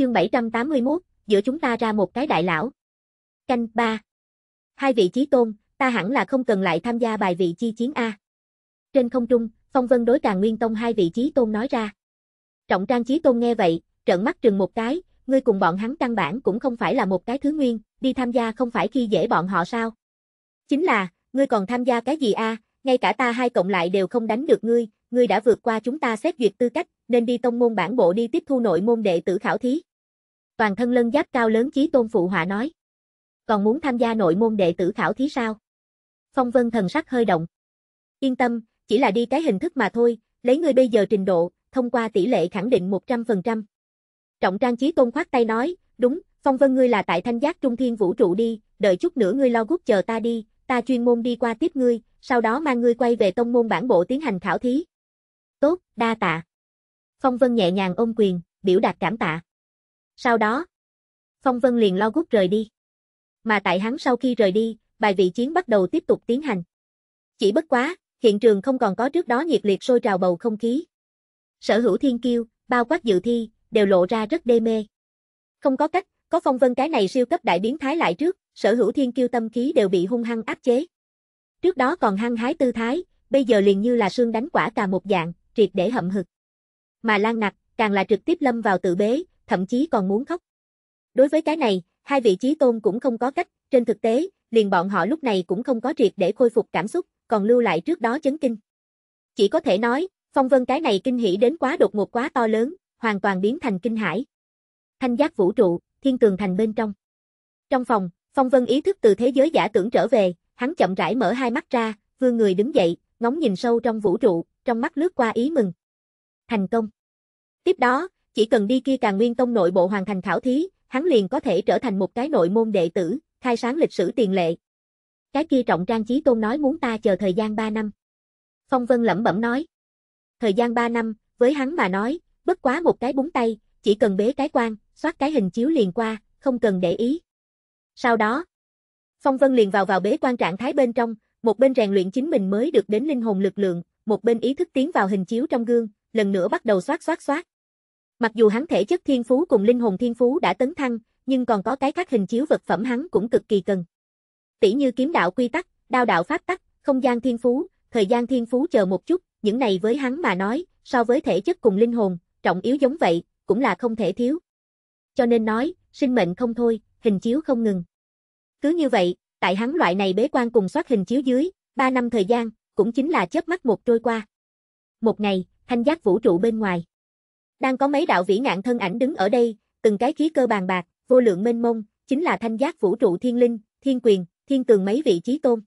chương 781, giữa chúng ta ra một cái đại lão. Canh ba Hai vị trí tôn, ta hẳn là không cần lại tham gia bài vị chi chiến A. Trên không trung, Phong Vân đối Càng Nguyên Tông hai vị trí tôn nói ra. Trọng Trang trí tôn nghe vậy, trợn mắt trừng một cái, ngươi cùng bọn hắn căn bản cũng không phải là một cái thứ nguyên, đi tham gia không phải khi dễ bọn họ sao. Chính là, ngươi còn tham gia cái gì A, ngay cả ta hai cộng lại đều không đánh được ngươi, ngươi đã vượt qua chúng ta xét duyệt tư cách, nên đi tông môn bản bộ đi tiếp thu nội môn đệ tử khảo thí toàn thân lân giáp cao lớn chí tôn phụ họa nói. Còn muốn tham gia nội môn đệ tử khảo thí sao? Phong vân thần sắc hơi động. Yên tâm, chỉ là đi cái hình thức mà thôi, lấy ngươi bây giờ trình độ, thông qua tỷ lệ khẳng định 100%. Trọng trang chí tôn khoát tay nói, đúng, Phong vân ngươi là tại thanh giác trung thiên vũ trụ đi, đợi chút nữa ngươi lo gút chờ ta đi, ta chuyên môn đi qua tiếp ngươi, sau đó mang ngươi quay về tông môn bản bộ tiến hành khảo thí. Tốt, đa tạ. Phong Vân nhẹ nhàng ôm quyền, biểu đạt cảm tạ. Sau đó, Phong Vân liền lo gút rời đi. Mà tại hắn sau khi rời đi, bài vị chiến bắt đầu tiếp tục tiến hành. Chỉ bất quá, hiện trường không còn có trước đó nhiệt liệt sôi trào bầu không khí. Sở hữu thiên kiêu, bao quát dự thi, đều lộ ra rất đê mê. Không có cách, có phong vân cái này siêu cấp đại biến thái lại trước, sở hữu thiên kiêu tâm khí đều bị hung hăng áp chế. Trước đó còn hăng hái tư thái, bây giờ liền như là xương đánh quả cà một dạng, triệt để hậm hực. Mà Lan Nặc, càng là trực tiếp lâm vào tự bế, thậm chí còn muốn khóc. Đối với cái này, hai vị trí tôn cũng không có cách, trên thực tế, liền bọn họ lúc này cũng không có triệt để khôi phục cảm xúc, còn lưu lại trước đó chấn kinh. Chỉ có thể nói, phong vân cái này kinh hỉ đến quá đột ngột quá to lớn, hoàn toàn biến thành kinh hải. Thanh giác vũ trụ, thiên tường thành bên trong. Trong phòng, phong vân ý thức từ thế giới giả tưởng trở về, hắn chậm rãi mở hai mắt ra, vươn người đứng dậy, ngóng nhìn sâu trong vũ trụ, trong mắt lướt qua ý mừng. Thành công. Tiếp đó, chỉ cần đi kia càng nguyên tông nội bộ hoàn thành khảo thí, hắn liền có thể trở thành một cái nội môn đệ tử, khai sáng lịch sử tiền lệ. Cái kia trọng trang chí tôn nói muốn ta chờ thời gian 3 năm. Phong Vân lẩm bẩm nói. Thời gian 3 năm, với hắn mà nói, bất quá một cái búng tay, chỉ cần bế cái quan, xoát cái hình chiếu liền qua, không cần để ý. Sau đó, Phong Vân liền vào vào bế quan trạng thái bên trong, một bên rèn luyện chính mình mới được đến linh hồn lực lượng, một bên ý thức tiến vào hình chiếu trong gương, lần nữa bắt đầu xoát xoát xoát, Mặc dù hắn thể chất thiên phú cùng linh hồn thiên phú đã tấn thăng, nhưng còn có cái khác hình chiếu vật phẩm hắn cũng cực kỳ cần. Tỷ như kiếm đạo quy tắc, đao đạo pháp tắc, không gian thiên phú, thời gian thiên phú chờ một chút, những này với hắn mà nói, so với thể chất cùng linh hồn, trọng yếu giống vậy, cũng là không thể thiếu. Cho nên nói, sinh mệnh không thôi, hình chiếu không ngừng. Cứ như vậy, tại hắn loại này bế quan cùng soát hình chiếu dưới, 3 năm thời gian, cũng chính là chớp mắt một trôi qua. Một ngày, thanh giác vũ trụ bên ngoài. Đang có mấy đạo vĩ ngạn thân ảnh đứng ở đây, từng cái khí cơ bàn bạc, vô lượng mênh mông, chính là thanh giác vũ trụ thiên linh, thiên quyền, thiên tường mấy vị trí tôn.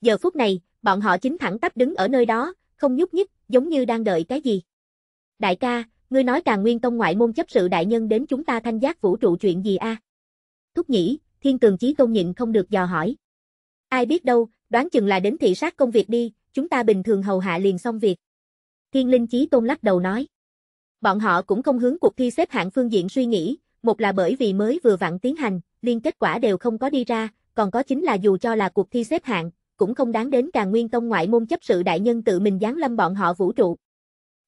Giờ phút này, bọn họ chính thẳng tắp đứng ở nơi đó, không nhúc nhích, giống như đang đợi cái gì. Đại ca, ngươi nói càng nguyên tông ngoại môn chấp sự đại nhân đến chúng ta thanh giác vũ trụ chuyện gì a? Thúc nhĩ, thiên tường chí tôn nhịn không được dò hỏi. Ai biết đâu, đoán chừng là đến thị sát công việc đi, chúng ta bình thường hầu hạ liền xong việc. Thiên linh chí tôn lắc đầu nói. Bọn họ cũng không hướng cuộc thi xếp hạng phương diện suy nghĩ, một là bởi vì mới vừa vặn tiến hành, liên kết quả đều không có đi ra, còn có chính là dù cho là cuộc thi xếp hạng, cũng không đáng đến càng nguyên tông ngoại môn chấp sự đại nhân tự mình giáng lâm bọn họ vũ trụ.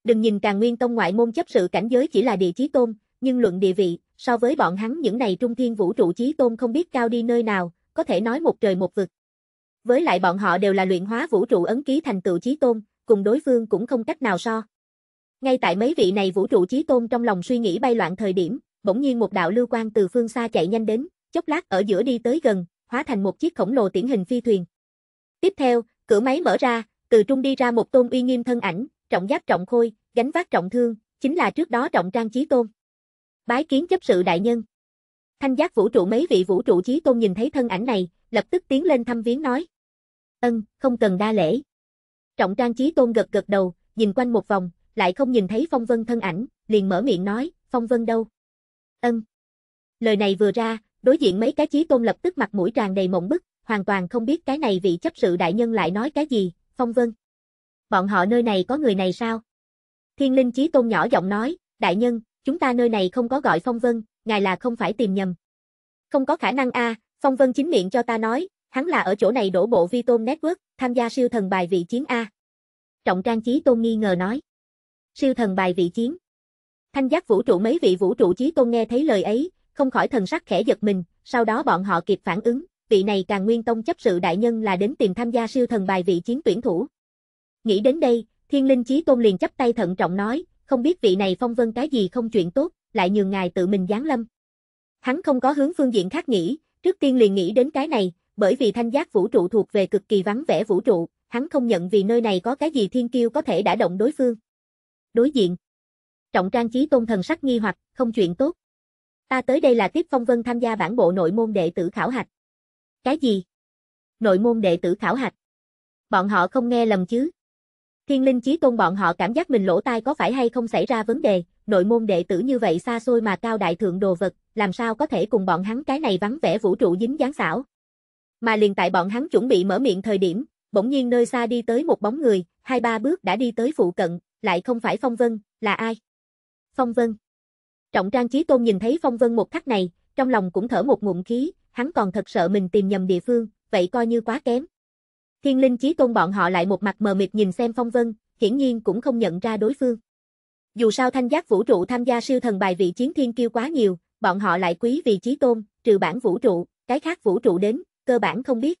Đừng nhìn càng nguyên tông ngoại môn chấp sự cảnh giới chỉ là địa chí tôn, nhưng luận địa vị, so với bọn hắn những này trung thiên vũ trụ chí tôn không biết cao đi nơi nào, có thể nói một trời một vực. Với lại bọn họ đều là luyện hóa vũ trụ ấn ký thành tựu chí tôn, cùng đối phương cũng không cách nào so. Ngay tại mấy vị này vũ trụ chí tôn trong lòng suy nghĩ bay loạn thời điểm, bỗng nhiên một đạo lưu quang từ phương xa chạy nhanh đến, chốc lát ở giữa đi tới gần, hóa thành một chiếc khổng lồ tiễn hình phi thuyền. Tiếp theo, cửa máy mở ra, từ trung đi ra một tôn uy nghiêm thân ảnh, trọng giáp trọng khôi, gánh vác trọng thương, chính là trước đó trọng trang chí tôn. Bái kiến chấp sự đại nhân. Thanh giác vũ trụ mấy vị vũ trụ chí tôn nhìn thấy thân ảnh này, lập tức tiến lên thăm viếng nói. Ân, không cần đa lễ. Trọng trang chí tôn gật gật đầu, nhìn quanh một vòng, lại không nhìn thấy Phong Vân thân ảnh, liền mở miệng nói, Phong Vân đâu? Ân. Lời này vừa ra, đối diện mấy cái chí tôn lập tức mặt mũi tràn đầy mộng bức, hoàn toàn không biết cái này vị chấp sự đại nhân lại nói cái gì, Phong Vân. Bọn họ nơi này có người này sao? Thiên linh chí tôn nhỏ giọng nói, đại nhân, chúng ta nơi này không có gọi Phong Vân, ngài là không phải tìm nhầm. Không có khả năng a, à, Phong Vân chính miệng cho ta nói, hắn là ở chỗ này đổ bộ vi tôn Network, tham gia siêu thần bài vị chiến A. Trọng trang chí tôn nghi ngờ nói siêu thần bài vị chiến. Thanh giác vũ trụ mấy vị vũ trụ chí tôn nghe thấy lời ấy, không khỏi thần sắc khẽ giật mình, sau đó bọn họ kịp phản ứng, vị này càng nguyên tông chấp sự đại nhân là đến tìm tham gia siêu thần bài vị chiến tuyển thủ. Nghĩ đến đây, thiên linh chí tôn liền chấp tay thận trọng nói, không biết vị này phong vân cái gì không chuyện tốt, lại nhường ngài tự mình giáng lâm. Hắn không có hướng phương diện khác nghĩ, trước tiên liền nghĩ đến cái này, bởi vì thanh giác vũ trụ thuộc về cực kỳ vắng vẻ vũ trụ, hắn không nhận vì nơi này có cái gì thiên kiêu có thể đã động đối phương đối diện. Trọng trang chí tôn thần sắc nghi hoặc, không chuyện tốt. Ta tới đây là tiếp phong vân tham gia bản bộ nội môn đệ tử khảo hạch. Cái gì? Nội môn đệ tử khảo hạch. Bọn họ không nghe lầm chứ. Thiên linh chí tôn bọn họ cảm giác mình lỗ tai có phải hay không xảy ra vấn đề, nội môn đệ tử như vậy xa xôi mà cao đại thượng đồ vật, làm sao có thể cùng bọn hắn cái này vắng vẻ vũ trụ dính dáng xảo. Mà liền tại bọn hắn chuẩn bị mở miệng thời điểm, bỗng nhiên nơi xa đi tới một bóng người, hai ba bước đã đi tới phụ cận, lại không phải Phong Vân, là ai? Phong Vân. Trọng Trang Chí Tôn nhìn thấy Phong Vân một khắc này, trong lòng cũng thở một ngụm khí, hắn còn thật sợ mình tìm nhầm địa phương, vậy coi như quá kém. Thiên Linh Chí Tôn bọn họ lại một mặt mờ mịt nhìn xem Phong Vân, hiển nhiên cũng không nhận ra đối phương. Dù sao thanh giác vũ trụ tham gia siêu thần bài vị chiến thiên kiêu quá nhiều, bọn họ lại quý vị Chí Tôn, trừ bản vũ trụ, cái khác vũ trụ đến, cơ bản không biết.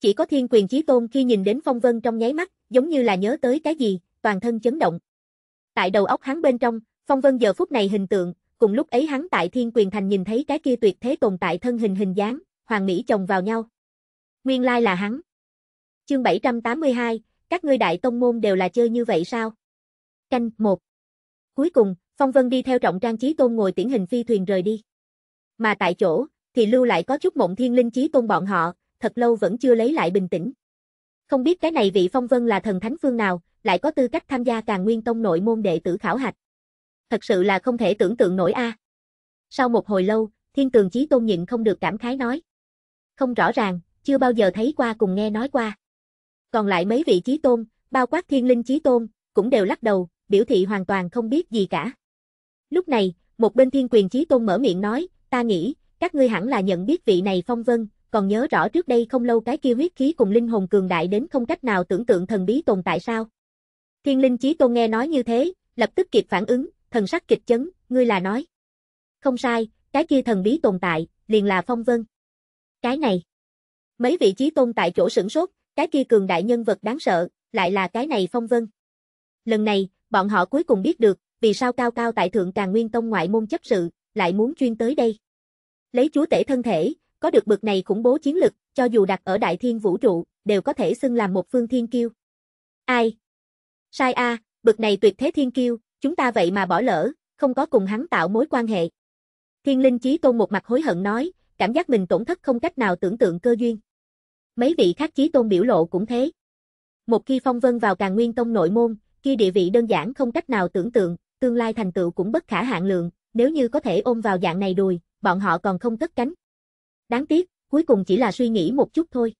Chỉ có thiên quyền Chí Tôn khi nhìn đến Phong Vân trong nháy mắt, giống như là nhớ tới cái gì, toàn thân chấn động. Tại đầu óc hắn bên trong, Phong Vân giờ phút này hình tượng, cùng lúc ấy hắn tại Thiên Quyền Thành nhìn thấy cái kia tuyệt thế tồn tại thân hình hình dáng, hoàng mỹ chồng vào nhau. Nguyên lai là hắn. Chương 782, các ngươi đại tông môn đều là chơi như vậy sao? Canh 1. Cuối cùng, Phong Vân đi theo trọng trang trí tôn ngồi tiễn hình phi thuyền rời đi. Mà tại chỗ, thì lưu lại có chút mộng thiên linh trí tôn bọn họ, thật lâu vẫn chưa lấy lại bình tĩnh. Không biết cái này vị Phong Vân là thần thánh phương nào, lại có tư cách tham gia càng nguyên tông nội môn đệ tử khảo hạch. Thật sự là không thể tưởng tượng nổi a. À. Sau một hồi lâu, thiên tường chí tôn nhịn không được cảm khái nói. Không rõ ràng, chưa bao giờ thấy qua cùng nghe nói qua. Còn lại mấy vị chí tôn, bao quát thiên linh chí tôn, cũng đều lắc đầu, biểu thị hoàn toàn không biết gì cả. Lúc này, một bên thiên quyền chí tôn mở miệng nói, ta nghĩ, các ngươi hẳn là nhận biết vị này phong vân, còn nhớ rõ trước đây không lâu cái kia huyết khí cùng linh hồn cường đại đến không cách nào tưởng tượng thần bí tồn tại sao. Thiên linh chí tôn nghe nói như thế, lập tức kịp phản ứng, thần sắc kịch chấn, ngươi là nói. Không sai, cái kia thần bí tồn tại, liền là phong vân. Cái này. Mấy vị chí tôn tại chỗ sửng sốt, cái kia cường đại nhân vật đáng sợ, lại là cái này phong vân. Lần này, bọn họ cuối cùng biết được, vì sao cao cao tại thượng càng nguyên tông ngoại môn chấp sự, lại muốn chuyên tới đây. Lấy chúa tể thân thể, có được bực này khủng bố chiến lực, cho dù đặt ở đại thiên vũ trụ, đều có thể xưng làm một phương thiên kiêu. Ai, Sai a, à, bực này tuyệt thế thiên kiêu, chúng ta vậy mà bỏ lỡ, không có cùng hắn tạo mối quan hệ. Thiên linh chí tôn một mặt hối hận nói, cảm giác mình tổn thất không cách nào tưởng tượng cơ duyên. Mấy vị khác chí tôn biểu lộ cũng thế. Một khi phong vân vào càng nguyên tông nội môn, kia địa vị đơn giản không cách nào tưởng tượng, tương lai thành tựu cũng bất khả hạn lượng, nếu như có thể ôm vào dạng này đùi, bọn họ còn không cất cánh. Đáng tiếc, cuối cùng chỉ là suy nghĩ một chút thôi.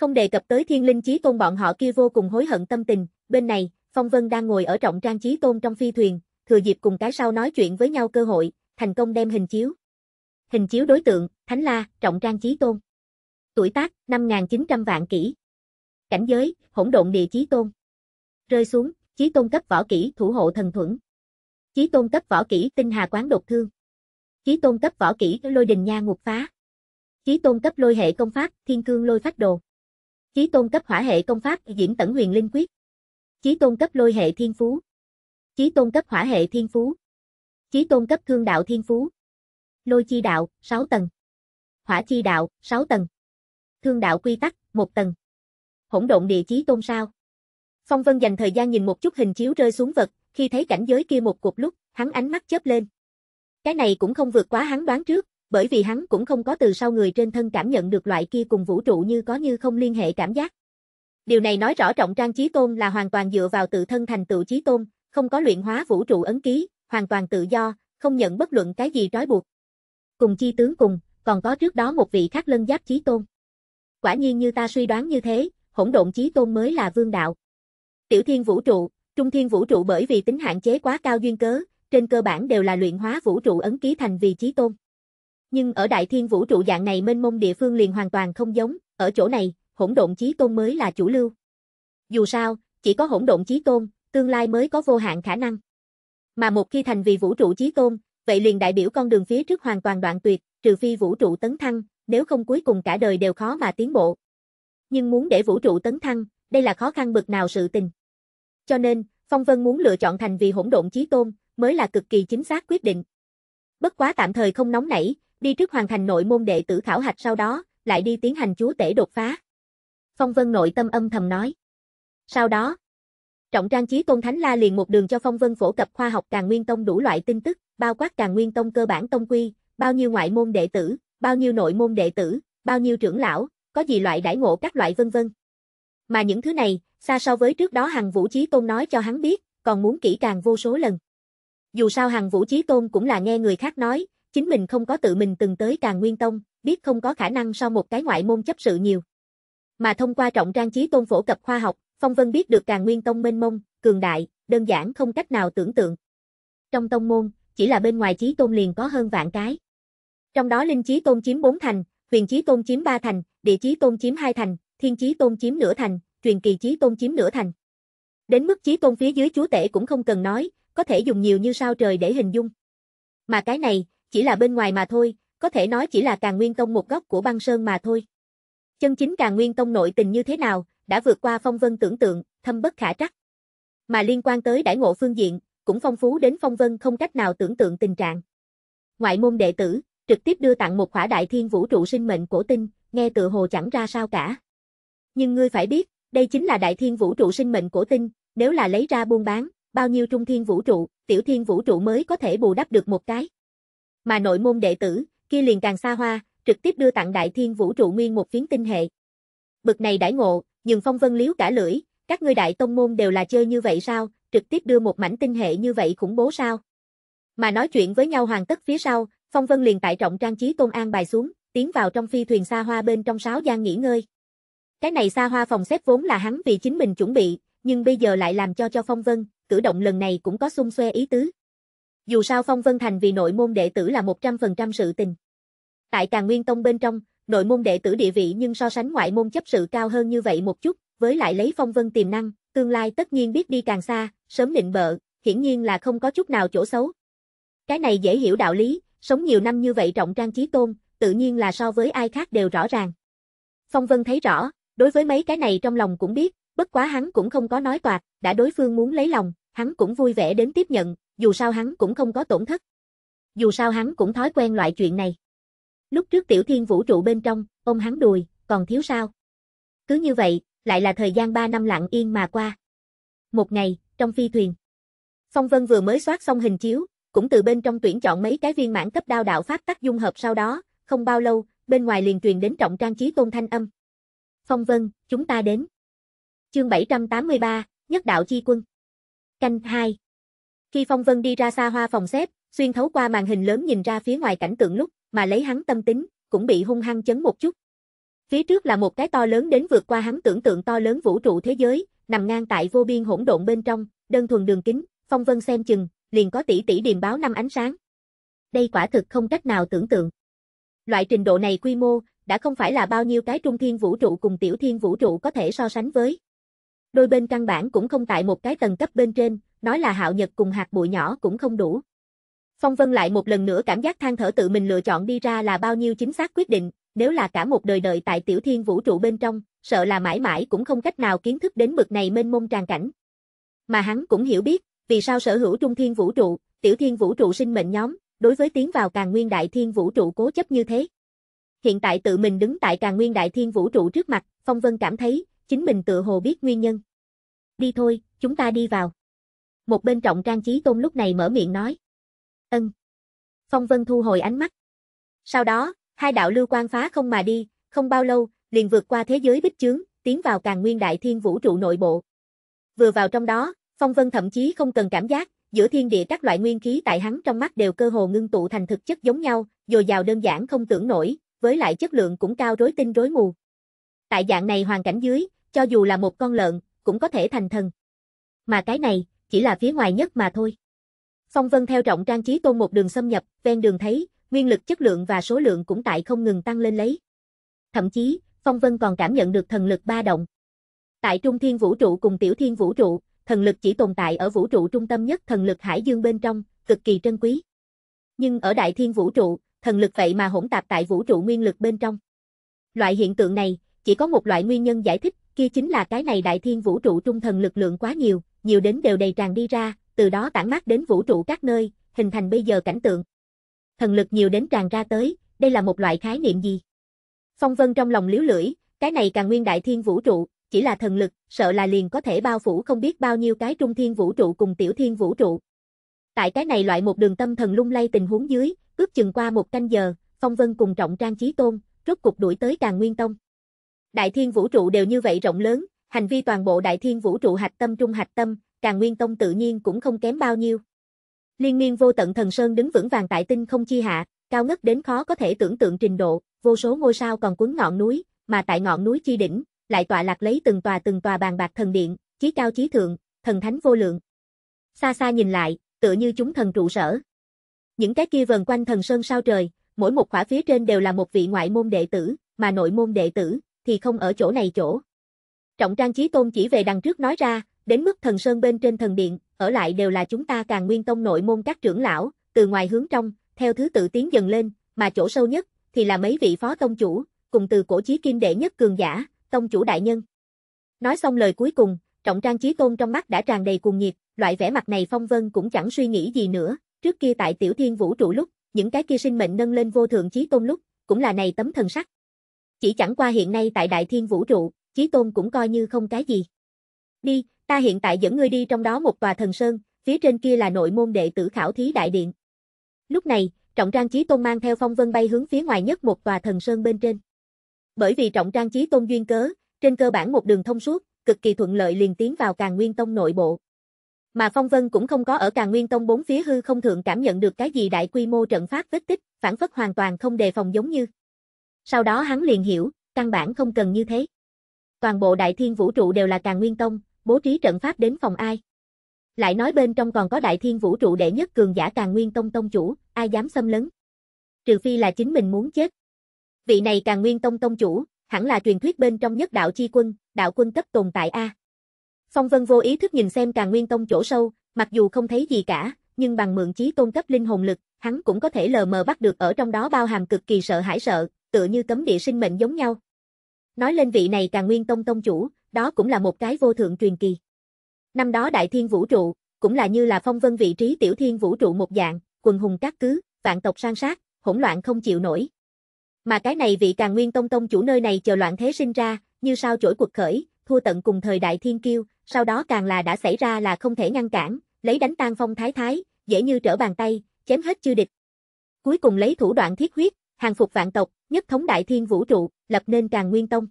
Không đề cập tới thiên linh chí tôn bọn họ kia vô cùng hối hận tâm tình, bên này, Phong Vân đang ngồi ở trọng trang trí tôn trong phi thuyền, thừa dịp cùng cái sau nói chuyện với nhau cơ hội, thành công đem hình chiếu. Hình chiếu đối tượng, Thánh La, trọng trang trí tôn. Tuổi tác, 5.900 vạn kỷ, Cảnh giới, hỗn độn địa trí tôn. Rơi xuống, trí tôn cấp võ kỹ thủ hộ thần thuẫn. Chí tôn cấp võ kỹ tinh hà quán đột thương. Chí tôn cấp võ kỹ lôi đình nha ngục phá. Chí tôn cấp lôi hệ công pháp thiên cương lôi phách đồ. Chí tôn cấp hỏa hệ công pháp diễn tẩn huyền linh quyết. Chí tôn cấp lôi hệ thiên phú. Chí tôn cấp hỏa hệ thiên phú. Chí tôn cấp thương đạo thiên phú. Lôi chi đạo, 6 tầng. Hỏa chi đạo, 6 tầng. Thương đạo quy tắc, 1 tầng. Hỗn độn địa chí tôn sao? Phong Vân dành thời gian nhìn một chút hình chiếu rơi xuống vật, khi thấy cảnh giới kia một cục lúc, hắn ánh mắt chớp lên. Cái này cũng không vượt quá hắn đoán trước, bởi vì hắn cũng không có từ sau người trên thân cảm nhận được loại kia cùng vũ trụ như có như không liên hệ cảm giác. Điều này nói rõ trọng trang chí tôn là hoàn toàn dựa vào tự thân thành tựu chí tôn, không có luyện hóa vũ trụ ấn ký, hoàn toàn tự do, không nhận bất luận cái gì trói buộc. Cùng chi tướng cùng, còn có trước đó một vị khác lân giáp chí tôn. Quả nhiên như ta suy đoán như thế, hỗn độn chí tôn mới là vương đạo. Tiểu thiên vũ trụ, trung thiên vũ trụ bởi vì tính hạn chế quá cao duyên cớ, trên cơ bản đều là luyện hóa vũ trụ ấn ký thành vị chí tôn. Nhưng ở đại thiên vũ trụ dạng này mênh mông địa phương liền hoàn toàn không giống, ở chỗ này, hỗn độn chí tôn mới là chủ lưu. Dù sao, chỉ có hỗn độn chí tôn, tương lai mới có vô hạn khả năng. Mà một khi thành vì vũ trụ chí tôn, vậy liền đại biểu con đường phía trước hoàn toàn đoạn tuyệt, trừ phi vũ trụ tấn thăng, nếu không cuối cùng cả đời đều khó mà tiến bộ. Nhưng muốn để vũ trụ tấn thăng, đây là khó khăn bực nào sự tình. Cho nên, Phong Vân muốn lựa chọn thành vì hỗn độn chí tôn, mới là cực kỳ chính xác quyết định. Bất quá tạm thời không nóng nảy, đi trước hoàn thành nội môn đệ tử khảo hạch sau đó, lại đi tiến hành chúa tể đột phá. Phong Vân nội tâm âm thầm nói. Sau đó, Trọng Trang Chí Tôn Thánh La liền một đường cho Phong Vân phổ cập khoa học Càng Nguyên Tông đủ loại tin tức, bao quát Càng Nguyên Tông cơ bản tông quy, bao nhiêu ngoại môn đệ tử, bao nhiêu nội môn đệ tử, bao nhiêu trưởng lão, có gì loại đãi ngộ các loại vân vân. Mà những thứ này, xa so với trước đó Hằng Vũ Chí Tôn nói cho hắn biết, còn muốn kỹ càng vô số lần. Dù sao Hằng Vũ Chí Tôn cũng là nghe người khác nói, chính mình không có tự mình từng tới Càng Nguyên Tông, biết không có khả năng so một cái ngoại môn chấp sự nhiều. Mà thông qua trọng trang trí tôn phổ cập khoa học, Phong Vân biết được càng nguyên tông mênh mông, cường đại, đơn giản không cách nào tưởng tượng. Trong tông môn, chỉ là bên ngoài trí tôn liền có hơn vạn cái. Trong đó linh trí tôn chiếm 4 thành, huyền trí tôn chiếm 3 thành, địa trí tôn chiếm 2 thành, thiên trí tôn chiếm nửa thành, truyền kỳ trí tôn chiếm nửa thành. Đến mức trí tôn phía dưới chúa tể cũng không cần nói, có thể dùng nhiều như sao trời để hình dung. Mà cái này, chỉ là bên ngoài mà thôi, có thể nói chỉ là càng nguyên tông một góc của băng sơn mà thôi. Chân chính càng nguyên tông nội tình như thế nào, đã vượt qua phong vân tưởng tượng, thâm bất khả trắc. Mà liên quan tới đại ngộ phương diện, cũng phong phú đến phong vân không cách nào tưởng tượng tình trạng. Ngoại môn đệ tử, trực tiếp đưa tặng một khỏa đại thiên vũ trụ sinh mệnh cổ tinh, nghe tự hồ chẳng ra sao cả. Nhưng ngươi phải biết, đây chính là đại thiên vũ trụ sinh mệnh cổ tinh, nếu là lấy ra buôn bán, bao nhiêu trung thiên vũ trụ, tiểu thiên vũ trụ mới có thể bù đắp được một cái. Mà nội môn đệ tử, kia liền càng xa hoa, trực tiếp đưa tặng đại thiên vũ trụ nguyên một phiến tinh hệ. Bực này đãi ngộ, nhưng phong vân liếu cả lưỡi, các ngươi đại tông môn đều là chơi như vậy sao, trực tiếp đưa một mảnh tinh hệ như vậy khủng bố sao. Mà nói chuyện với nhau hoàn tất phía sau, phong vân liền tại trọng trang trí tôn an bài xuống, tiến vào trong phi thuyền xa hoa bên trong sáu gian nghỉ ngơi. Cái này xa hoa phòng xếp vốn là hắn vì chính mình chuẩn bị, nhưng bây giờ lại làm cho cho phong vân, cử động lần này cũng có xung xoe ý tứ. Dù sao Phong Vân Thành vì nội môn đệ tử là 100% sự tình. Tại Càng Nguyên Tông bên trong, nội môn đệ tử địa vị nhưng so sánh ngoại môn chấp sự cao hơn như vậy một chút, với lại lấy phong vân tiềm năng, tương lai tất nhiên biết đi càng xa, sớm định bợ, hiển nhiên là không có chút nào chỗ xấu. Cái này dễ hiểu đạo lý, sống nhiều năm như vậy trọng trang trí tôn, tự nhiên là so với ai khác đều rõ ràng. Phong Vân thấy rõ, đối với mấy cái này trong lòng cũng biết, bất quá hắn cũng không có nói toạc, đã đối phương muốn lấy lòng, hắn cũng vui vẻ đến tiếp nhận, dù sao hắn cũng không có tổn thất. Dù sao hắn cũng thói quen loại chuyện này. Lúc trước tiểu thiên vũ trụ bên trong, ông hắn đùi, còn thiếu sao? Cứ như vậy, lại là thời gian 3 năm lặng yên mà qua. Một ngày, trong phi thuyền. Phong Vân vừa mới soát xong hình chiếu, cũng từ bên trong tuyển chọn mấy cái viên mãn cấp đao đạo pháp tác dung hợp sau đó, không bao lâu, bên ngoài liền truyền đến trọng trang trí tôn thanh âm. Phong Vân, chúng ta đến. Chương 783, Nhất đạo chi quân. Canh 2. Khi Phong Vân đi ra xa hoa phòng xếp, xuyên thấu qua màn hình lớn nhìn ra phía ngoài cảnh tượng lúc, mà lấy hắn tâm tính, cũng bị hung hăng chấn một chút. Phía trước là một cái to lớn đến vượt qua hắn tưởng tượng to lớn vũ trụ thế giới, nằm ngang tại vô biên hỗn độn bên trong, đơn thuần đường kính, phong vân xem chừng, liền có tỷ tỷ điềm báo năm ánh sáng. Đây quả thực không cách nào tưởng tượng. Loại trình độ này quy mô, đã không phải là bao nhiêu cái trung thiên vũ trụ cùng tiểu thiên vũ trụ có thể so sánh với. Đôi bên căn bản cũng không tại một cái tầng cấp bên trên, nói là hạo nhật cùng hạt bụi nhỏ cũng không đủ. Phong Vân lại một lần nữa cảm giác than thở tự mình lựa chọn đi ra là bao nhiêu chính xác quyết định, nếu là cả một đời đợi tại tiểu thiên vũ trụ bên trong, sợ là mãi mãi cũng không cách nào kiến thức đến bực này mênh mông tràn cảnh. Mà hắn cũng hiểu biết, vì sao sở hữu trung thiên vũ trụ, tiểu thiên vũ trụ sinh mệnh nhóm, đối với tiến vào càng nguyên đại thiên vũ trụ cố chấp như thế. Hiện tại tự mình đứng tại càng nguyên đại thiên vũ trụ trước mặt, Phong Vân cảm thấy, chính mình tự hồ biết nguyên nhân. Đi thôi, chúng ta đi vào. Một bên trọng trang trí tôn lúc này mở miệng nói. Ân. Phong Vân thu hồi ánh mắt. Sau đó, hai đạo lưu quang phá không mà đi, không bao lâu, liền vượt qua thế giới bích chướng, tiến vào càng nguyên đại thiên vũ trụ nội bộ. Vừa vào trong đó, Phong Vân thậm chí không cần cảm giác, giữa thiên địa các loại nguyên khí tại hắn trong mắt đều cơ hồ ngưng tụ thành thực chất giống nhau, dồi dào đơn giản không tưởng nổi, với lại chất lượng cũng cao rối tinh rối mù. Tại dạng này hoàn cảnh dưới, cho dù là một con lợn, cũng có thể thành thần. Mà cái này, chỉ là phía ngoài nhất mà thôi. Phong Vân theo rộng trang trí tôn một đường xâm nhập, ven đường thấy, nguyên lực chất lượng và số lượng cũng tại không ngừng tăng lên lấy. Thậm chí, Phong Vân còn cảm nhận được thần lực ba động. Tại trung thiên vũ trụ cùng tiểu thiên vũ trụ, thần lực chỉ tồn tại ở vũ trụ trung tâm nhất thần lực hải dương bên trong, cực kỳ trân quý. Nhưng ở đại thiên vũ trụ, thần lực vậy mà hỗn tạp tại vũ trụ nguyên lực bên trong. Loại hiện tượng này, chỉ có một loại nguyên nhân giải thích, kia chính là cái này đại thiên vũ trụ trung thần lực lượng quá nhiều, nhiều đến đều đầy tràn đi ra, từ đó tản mát đến vũ trụ các nơi, hình thành bây giờ cảnh tượng. Thần lực nhiều đến tràn ra tới, đây là một loại khái niệm gì? Phong Vân trong lòng liếu lưỡi, cái này càng nguyên đại thiên vũ trụ, chỉ là thần lực, sợ là liền có thể bao phủ không biết bao nhiêu cái trung thiên vũ trụ cùng tiểu thiên vũ trụ. Tại cái này loại một đường tâm thần lung lay tình huống dưới, ước chừng qua một canh giờ, Phong Vân cùng Trọng Trang trí Tôn, rốt cục đuổi tới Càng Nguyên Tông. Đại thiên vũ trụ đều như vậy rộng lớn, hành vi toàn bộ đại thiên vũ trụ hạch tâm trung hạch tâm, càng nguyên tông tự nhiên cũng không kém bao nhiêu. Liên miên vô tận thần sơn đứng vững vàng tại tinh không chi hạ, cao ngất đến khó có thể tưởng tượng trình độ, vô số ngôi sao còn cuốn ngọn núi, mà tại ngọn núi chi đỉnh, lại tọa lạc lấy từng tòa từng tòa bàn bạc thần điện, chí cao chí thượng, thần thánh vô lượng. Xa xa nhìn lại, tựa như chúng thần trụ sở. Những cái kia vần quanh thần sơn sao trời, mỗi một khỏa phía trên đều là một vị ngoại môn đệ tử, mà nội môn đệ tử thì không ở chỗ này chỗ. Trọng Trang Chí Tôn chỉ về đằng trước nói ra, đến mức thần sơn bên trên thần điện, ở lại đều là chúng ta càng nguyên tông nội môn các trưởng lão, từ ngoài hướng trong, theo thứ tự tiến dần lên, mà chỗ sâu nhất, thì là mấy vị phó tông chủ, cùng từ cổ chí kim đệ nhất cường giả, tông chủ đại nhân. Nói xong lời cuối cùng, trọng trang chí tôn trong mắt đã tràn đầy cuồng nhiệt, loại vẻ mặt này phong vân cũng chẳng suy nghĩ gì nữa, trước kia tại tiểu thiên vũ trụ lúc, những cái kia sinh mệnh nâng lên vô thượng chí tôn lúc, cũng là này tấm thần sắc. Chỉ chẳng qua hiện nay tại đại thiên vũ trụ, chí tôn cũng coi như không cái gì. Đi, ta hiện tại dẫn ngươi đi trong đó một tòa thần sơn, phía trên kia là nội môn đệ tử khảo thí đại điện. Lúc này, Trọng Trang Chí Tôn mang theo Phong Vân bay hướng phía ngoài nhất một tòa thần sơn bên trên. Bởi vì Trọng Trang Chí Tôn duyên cớ, trên cơ bản một đường thông suốt, cực kỳ thuận lợi liền tiến vào Càn Nguyên Tông nội bộ. Mà Phong Vân cũng không có ở Càn Nguyên Tông bốn phía hư không thượng cảm nhận được cái gì đại quy mô trận pháp vết tích, phản phất hoàn toàn không đề phòng giống như. Sau đó hắn liền hiểu, căn bản không cần như thế. Toàn bộ đại thiên vũ trụ đều là Càn Nguyên Tông, bố trí trận pháp đến phòng ai. Lại nói bên trong còn có đại thiên vũ trụ đệ nhất cường giả càng nguyên tông tông chủ, ai dám xâm lấn. Trừ phi là chính mình muốn chết. Vị này càng nguyên tông tông chủ, hẳn là truyền thuyết bên trong nhất đạo chi quân, đạo quân cấp tồn tại A. Phong Vân vô ý thức nhìn xem càng nguyên tông chỗ sâu, mặc dù không thấy gì cả, nhưng bằng mượn trí tôn cấp linh hồn lực, hắn cũng có thể lờ mờ bắt được ở trong đó bao hàm cực kỳ sợ hãi sợ, tựa như cấm địa sinh mệnh giống nhau. Nói lên vị này càng nguyên tông tông chủ, đó cũng là một cái vô thượng truyền kỳ. Năm đó đại thiên vũ trụ, cũng là như là phong vân vị trí tiểu thiên vũ trụ một dạng, quần hùng các cứ, vạn tộc sang sát, hỗn loạn không chịu nổi. Mà cái này vị càng nguyên tông tông chủ nơi này chờ loạn thế sinh ra, như sao trỗi cuộc khởi, thua tận cùng thời đại thiên kiêu, sau đó càng là đã xảy ra là không thể ngăn cản, lấy đánh tan phong thái thái, dễ như trở bàn tay, chém hết chư địch. Cuối cùng lấy thủ đoạn thiết huyết, hàng phục vạn tộc, nhất thống đại thiên vũ trụ, lập nên càng nguyên tông.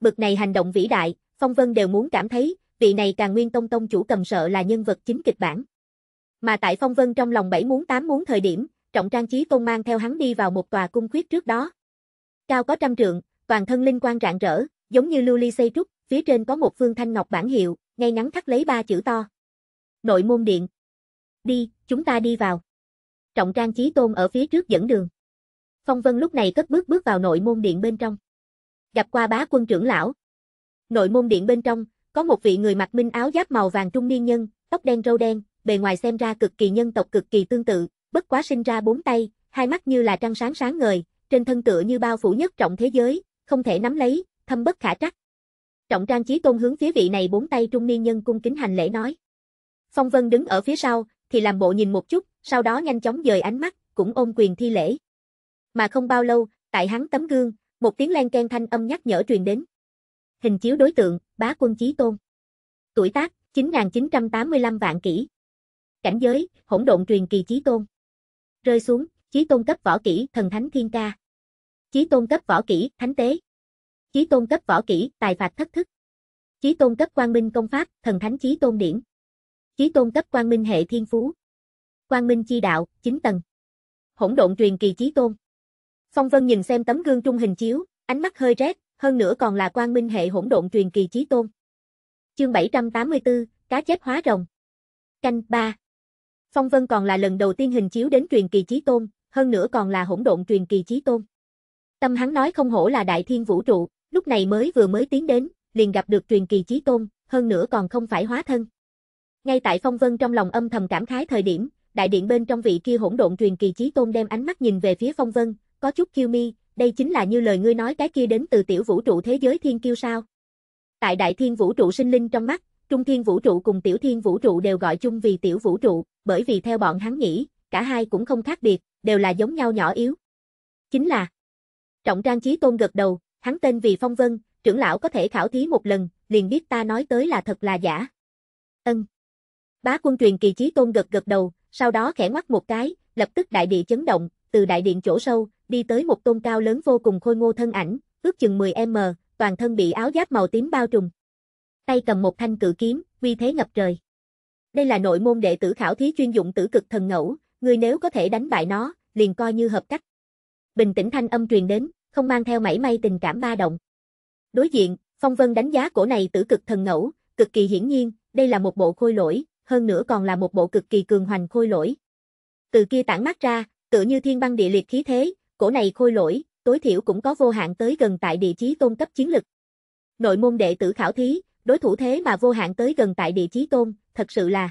Bực này hành động vĩ đại, Phong Vân đều muốn cảm thấy, vị này càng nguyên tông tông chủ cầm sợ là nhân vật chính kịch bản. Mà tại Phong Vân trong lòng bảy muốn tám muốn thời điểm, trọng trang trí tôn mang theo hắn đi vào một tòa cung khuyết trước đó. Cao có trăm trượng, toàn thân linh quan rạng rỡ, giống như lưu ly xây trúc, phía trên có một phương thanh ngọc bản hiệu, ngay ngắn khắc lấy ba chữ to. Nội môn điện. Đi, chúng ta đi vào. Trọng trang trí tôn ở phía trước dẫn đường. Phong Vân lúc này cất bước bước vào nội môn điện bên trong gặp qua bá quân trưởng lão. Nội môn điện bên trong, có một vị người mặc minh áo giáp màu vàng trung niên nhân, tóc đen râu đen, bề ngoài xem ra cực kỳ nhân tộc cực kỳ tương tự, bất quá sinh ra bốn tay, hai mắt như là trăng sáng sáng ngời, trên thân tựa như bao phủ nhất trọng thế giới, không thể nắm lấy, thâm bất khả trắc. Trọng Trang trí Tôn hướng phía vị này bốn tay trung niên nhân cung kính hành lễ nói. Phong Vân đứng ở phía sau, thì làm bộ nhìn một chút, sau đó nhanh chóng dời ánh mắt, cũng ôm quyền thi lễ. Mà không bao lâu, tại hắn tấm gương, một tiếng len ken thanh âm nhắc nhở truyền đến. Hình chiếu đối tượng, bá quân chí tôn. Tuổi tác, 9.985 vạn kỷ Cảnh giới, hỗn độn truyền kỳ chí tôn. Rơi xuống, chí tôn cấp võ kỹ, thần thánh thiên ca. Chí tôn cấp võ kỹ, thánh tế. Chí tôn cấp võ kỹ, tài phạt thất thức. Chí tôn cấp quang minh công pháp, thần thánh chí tôn điển. Chí tôn cấp quang minh hệ thiên phú. Quang minh chi đạo, 9 tầng. Hỗn độn truyền kỳ chí tôn. Phong Vân nhìn xem tấm gương trung hình chiếu, ánh mắt hơi rét, hơn nữa còn là quan minh hệ hỗn độn truyền kỳ chí tôn. Chương 784, cá chép hóa rồng. Canh 3. Phong Vân còn là lần đầu tiên hình chiếu đến truyền kỳ chí tôn, hơn nữa còn là hỗn độn truyền kỳ chí tôn. Tâm hắn nói không hổ là đại thiên vũ trụ, lúc này mới vừa mới tiến đến, liền gặp được truyền kỳ chí tôn, hơn nữa còn không phải hóa thân. Ngay tại Phong Vân trong lòng âm thầm cảm khái thời điểm, đại điện bên trong vị kia hỗn độn truyền kỳ chí tôn đem ánh mắt nhìn về phía Phong Vân, có chút kiêu mi, đây chính là như lời ngươi nói cái kia đến từ tiểu vũ trụ thế giới thiên kiêu sao. Tại đại thiên vũ trụ sinh linh trong mắt, trung thiên vũ trụ cùng tiểu thiên vũ trụ đều gọi chung vì tiểu vũ trụ, bởi vì theo bọn hắn nghĩ, cả hai cũng không khác biệt, đều là giống nhau nhỏ yếu. Chính là Trọng Trang Chí Tôn gật đầu, hắn tên vì Phong Vân, trưởng lão có thể khảo thí một lần, liền biết ta nói tới là thật là giả. Ân. Bá quân truyền kỳ Chí Tôn gật gật đầu, sau đó khẽ ngoắt một cái, lập tức đại địa chấn động, từ đại điện chỗ sâu, đi tới một tôn cao lớn vô cùng khôi ngô thân ảnh, ước chừng 10m, toàn thân bị áo giáp màu tím bao trùm. Tay cầm một thanh cự kiếm, uy thế ngập trời. Đây là nội môn đệ tử khảo thí chuyên dụng tử cực thần ngẫu, người nếu có thể đánh bại nó, liền coi như hợp cách. Bình tĩnh thanh âm truyền đến, không mang theo mảy may tình cảm ba động. Đối diện, Phong Vân đánh giá cổ này tử cực thần ngẫu, cực kỳ hiển nhiên, đây là một bộ khôi lỗi, hơn nữa còn là một bộ cực kỳ cường hoành khôi lỗi. Từ kia tản mắt ra, tựa như thiên băng địa liệt khí thế, cổ này khôi lỗi, tối thiểu cũng có vô hạn tới gần tại địa chí tôn cấp chiến lực. Nội môn đệ tử khảo thí, đối thủ thế mà vô hạn tới gần tại địa chí tôn, thật sự là.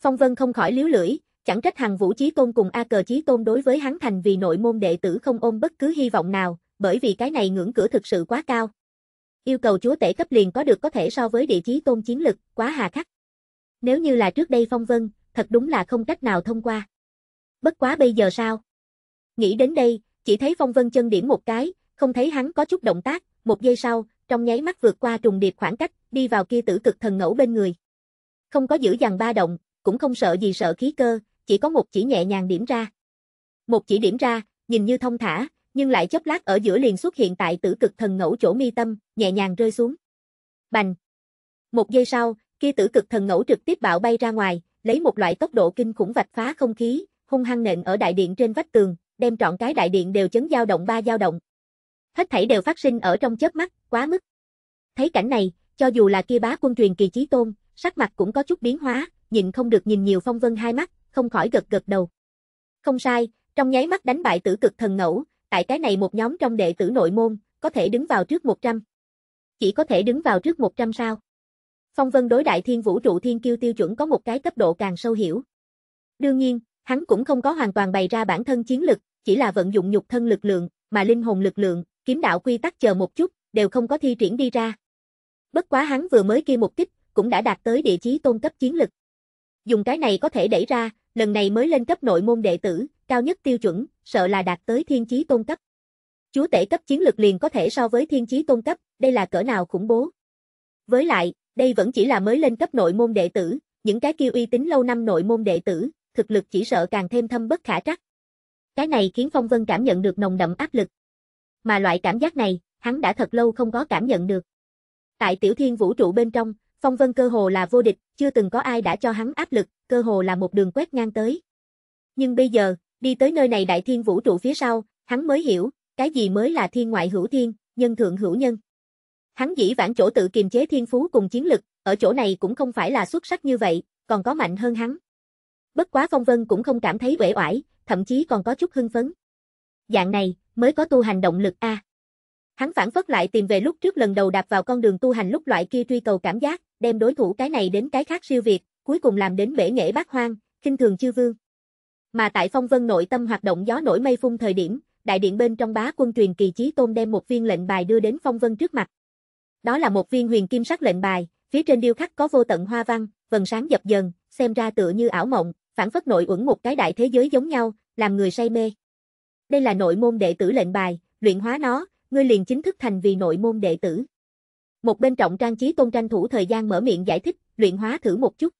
Phong Vân không khỏi liếu lưỡi, chẳng trách hàng vũ chí tôn cùng A cờ chí tôn đối với hắn thành vì nội môn đệ tử không ôm bất cứ hy vọng nào, bởi vì cái này ngưỡng cửa thực sự quá cao. Yêu cầu chúa tể cấp liền có được có thể so với địa chí tôn chiến lực, quá hà khắc. Nếu như là trước đây Phong Vân, thật đúng là không cách nào thông qua bất quá bây giờ sao? Nghĩ đến đây, chỉ thấy Phong Vân chân điểm một cái, không thấy hắn có chút động tác, một giây sau, trong nháy mắt vượt qua trùng điệp khoảng cách, đi vào kia tử cực thần ngẫu bên người. Không có giữ dằn ba động, cũng không sợ gì sợ khí cơ, chỉ có một chỉ nhẹ nhàng điểm ra. Một chỉ điểm ra, nhìn như thông thả, nhưng lại chớp lát ở giữa liền xuất hiện tại tử cực thần ngẫu chỗ mi tâm, nhẹ nhàng rơi xuống. Bành. Một giây sau, kia tử cực thần ngẫu trực tiếp bạo bay ra ngoài, lấy một loại tốc độ kinh khủng vạch phá không khí, hung hăng nện ở đại điện trên vách tường, đem trọn cái đại điện đều chấn dao động ba dao động. Hết thảy đều phát sinh ở trong chớp mắt, quá mức. Thấy cảnh này, cho dù là kia bá quân truyền kỳ chí tôn, sắc mặt cũng có chút biến hóa, nhìn không được nhìn nhiều phong vân hai mắt, không khỏi gật gật đầu. Không sai, trong nháy mắt đánh bại tử cực thần ngẫu, tại cái này một nhóm trong đệ tử nội môn, có thể đứng vào trước 100. Chỉ có thể đứng vào trước 100 sao? Phong Vân đối đại thiên vũ trụ thiên kiêu tiêu chuẩn có một cái cấp độ càng sâu hiểu. Đương nhiên, hắn cũng không có hoàn toàn bày ra bản thân chiến lực, chỉ là vận dụng nhục thân lực lượng, mà linh hồn lực lượng, kiếm đạo quy tắc chờ một chút, đều không có thi triển đi ra. Bất quá hắn vừa mới kia một kích, cũng đã đạt tới địa chí tôn cấp chiến lực. Dùng cái này có thể đẩy ra, lần này mới lên cấp nội môn đệ tử, cao nhất tiêu chuẩn, sợ là đạt tới thiên chí tôn cấp. Chúa tể cấp chiến lực liền có thể so với thiên chí tôn cấp, đây là cỡ nào khủng bố. Với lại, đây vẫn chỉ là mới lên cấp nội môn đệ tử, những cái kia uy tín lâu năm nội môn đệ tử, thực lực chỉ sợ càng thêm thâm bất khả trắc. Cái này khiến Phong Vân cảm nhận được nồng đậm áp lực. Mà loại cảm giác này, hắn đã thật lâu không có cảm nhận được. Tại tiểu thiên vũ trụ bên trong, Phong Vân cơ hồ là vô địch, chưa từng có ai đã cho hắn áp lực, cơ hồ là một đường quét ngang tới. Nhưng bây giờ, đi tới nơi này đại thiên vũ trụ phía sau, hắn mới hiểu, cái gì mới là thiên ngoại hữu thiên, nhân thượng hữu nhân. Hắn dĩ vãng chỗ tự kiềm chế thiên phú cùng chiến lực, ở chỗ này cũng không phải là xuất sắc như vậy, còn có mạnh hơn hắn, bất quá Phong Vân cũng không cảm thấy uể oải, thậm chí còn có chút hưng phấn. Dạng này, mới có tu hành động lực a. À. Hắn phản phất lại tìm về lúc trước lần đầu đạp vào con đường tu hành lúc loại kia truy cầu cảm giác, đem đối thủ cái này đến cái khác siêu việt, cuối cùng làm đến bể nghệ bát hoang, kinh thường chư vương. Mà tại Phong Vân nội tâm hoạt động gió nổi mây phun thời điểm, đại điện bên trong bá quân truyền kỳ chí tôn đem một viên lệnh bài đưa đến Phong Vân trước mặt. Đó là một viên huyền kim sắc lệnh bài, phía trên điêu khắc có vô tận hoa văn, vầng sáng dập dần, xem ra tựa như ảo mộng, phản phất nội uẩn một cái đại thế giới giống nhau, làm người say mê. Đây là nội môn đệ tử lệnh bài, luyện hóa nó, ngươi liền chính thức thành vì nội môn đệ tử. Một bên trọng trang trí tôn tranh thủ thời gian mở miệng giải thích, luyện hóa thử một chút.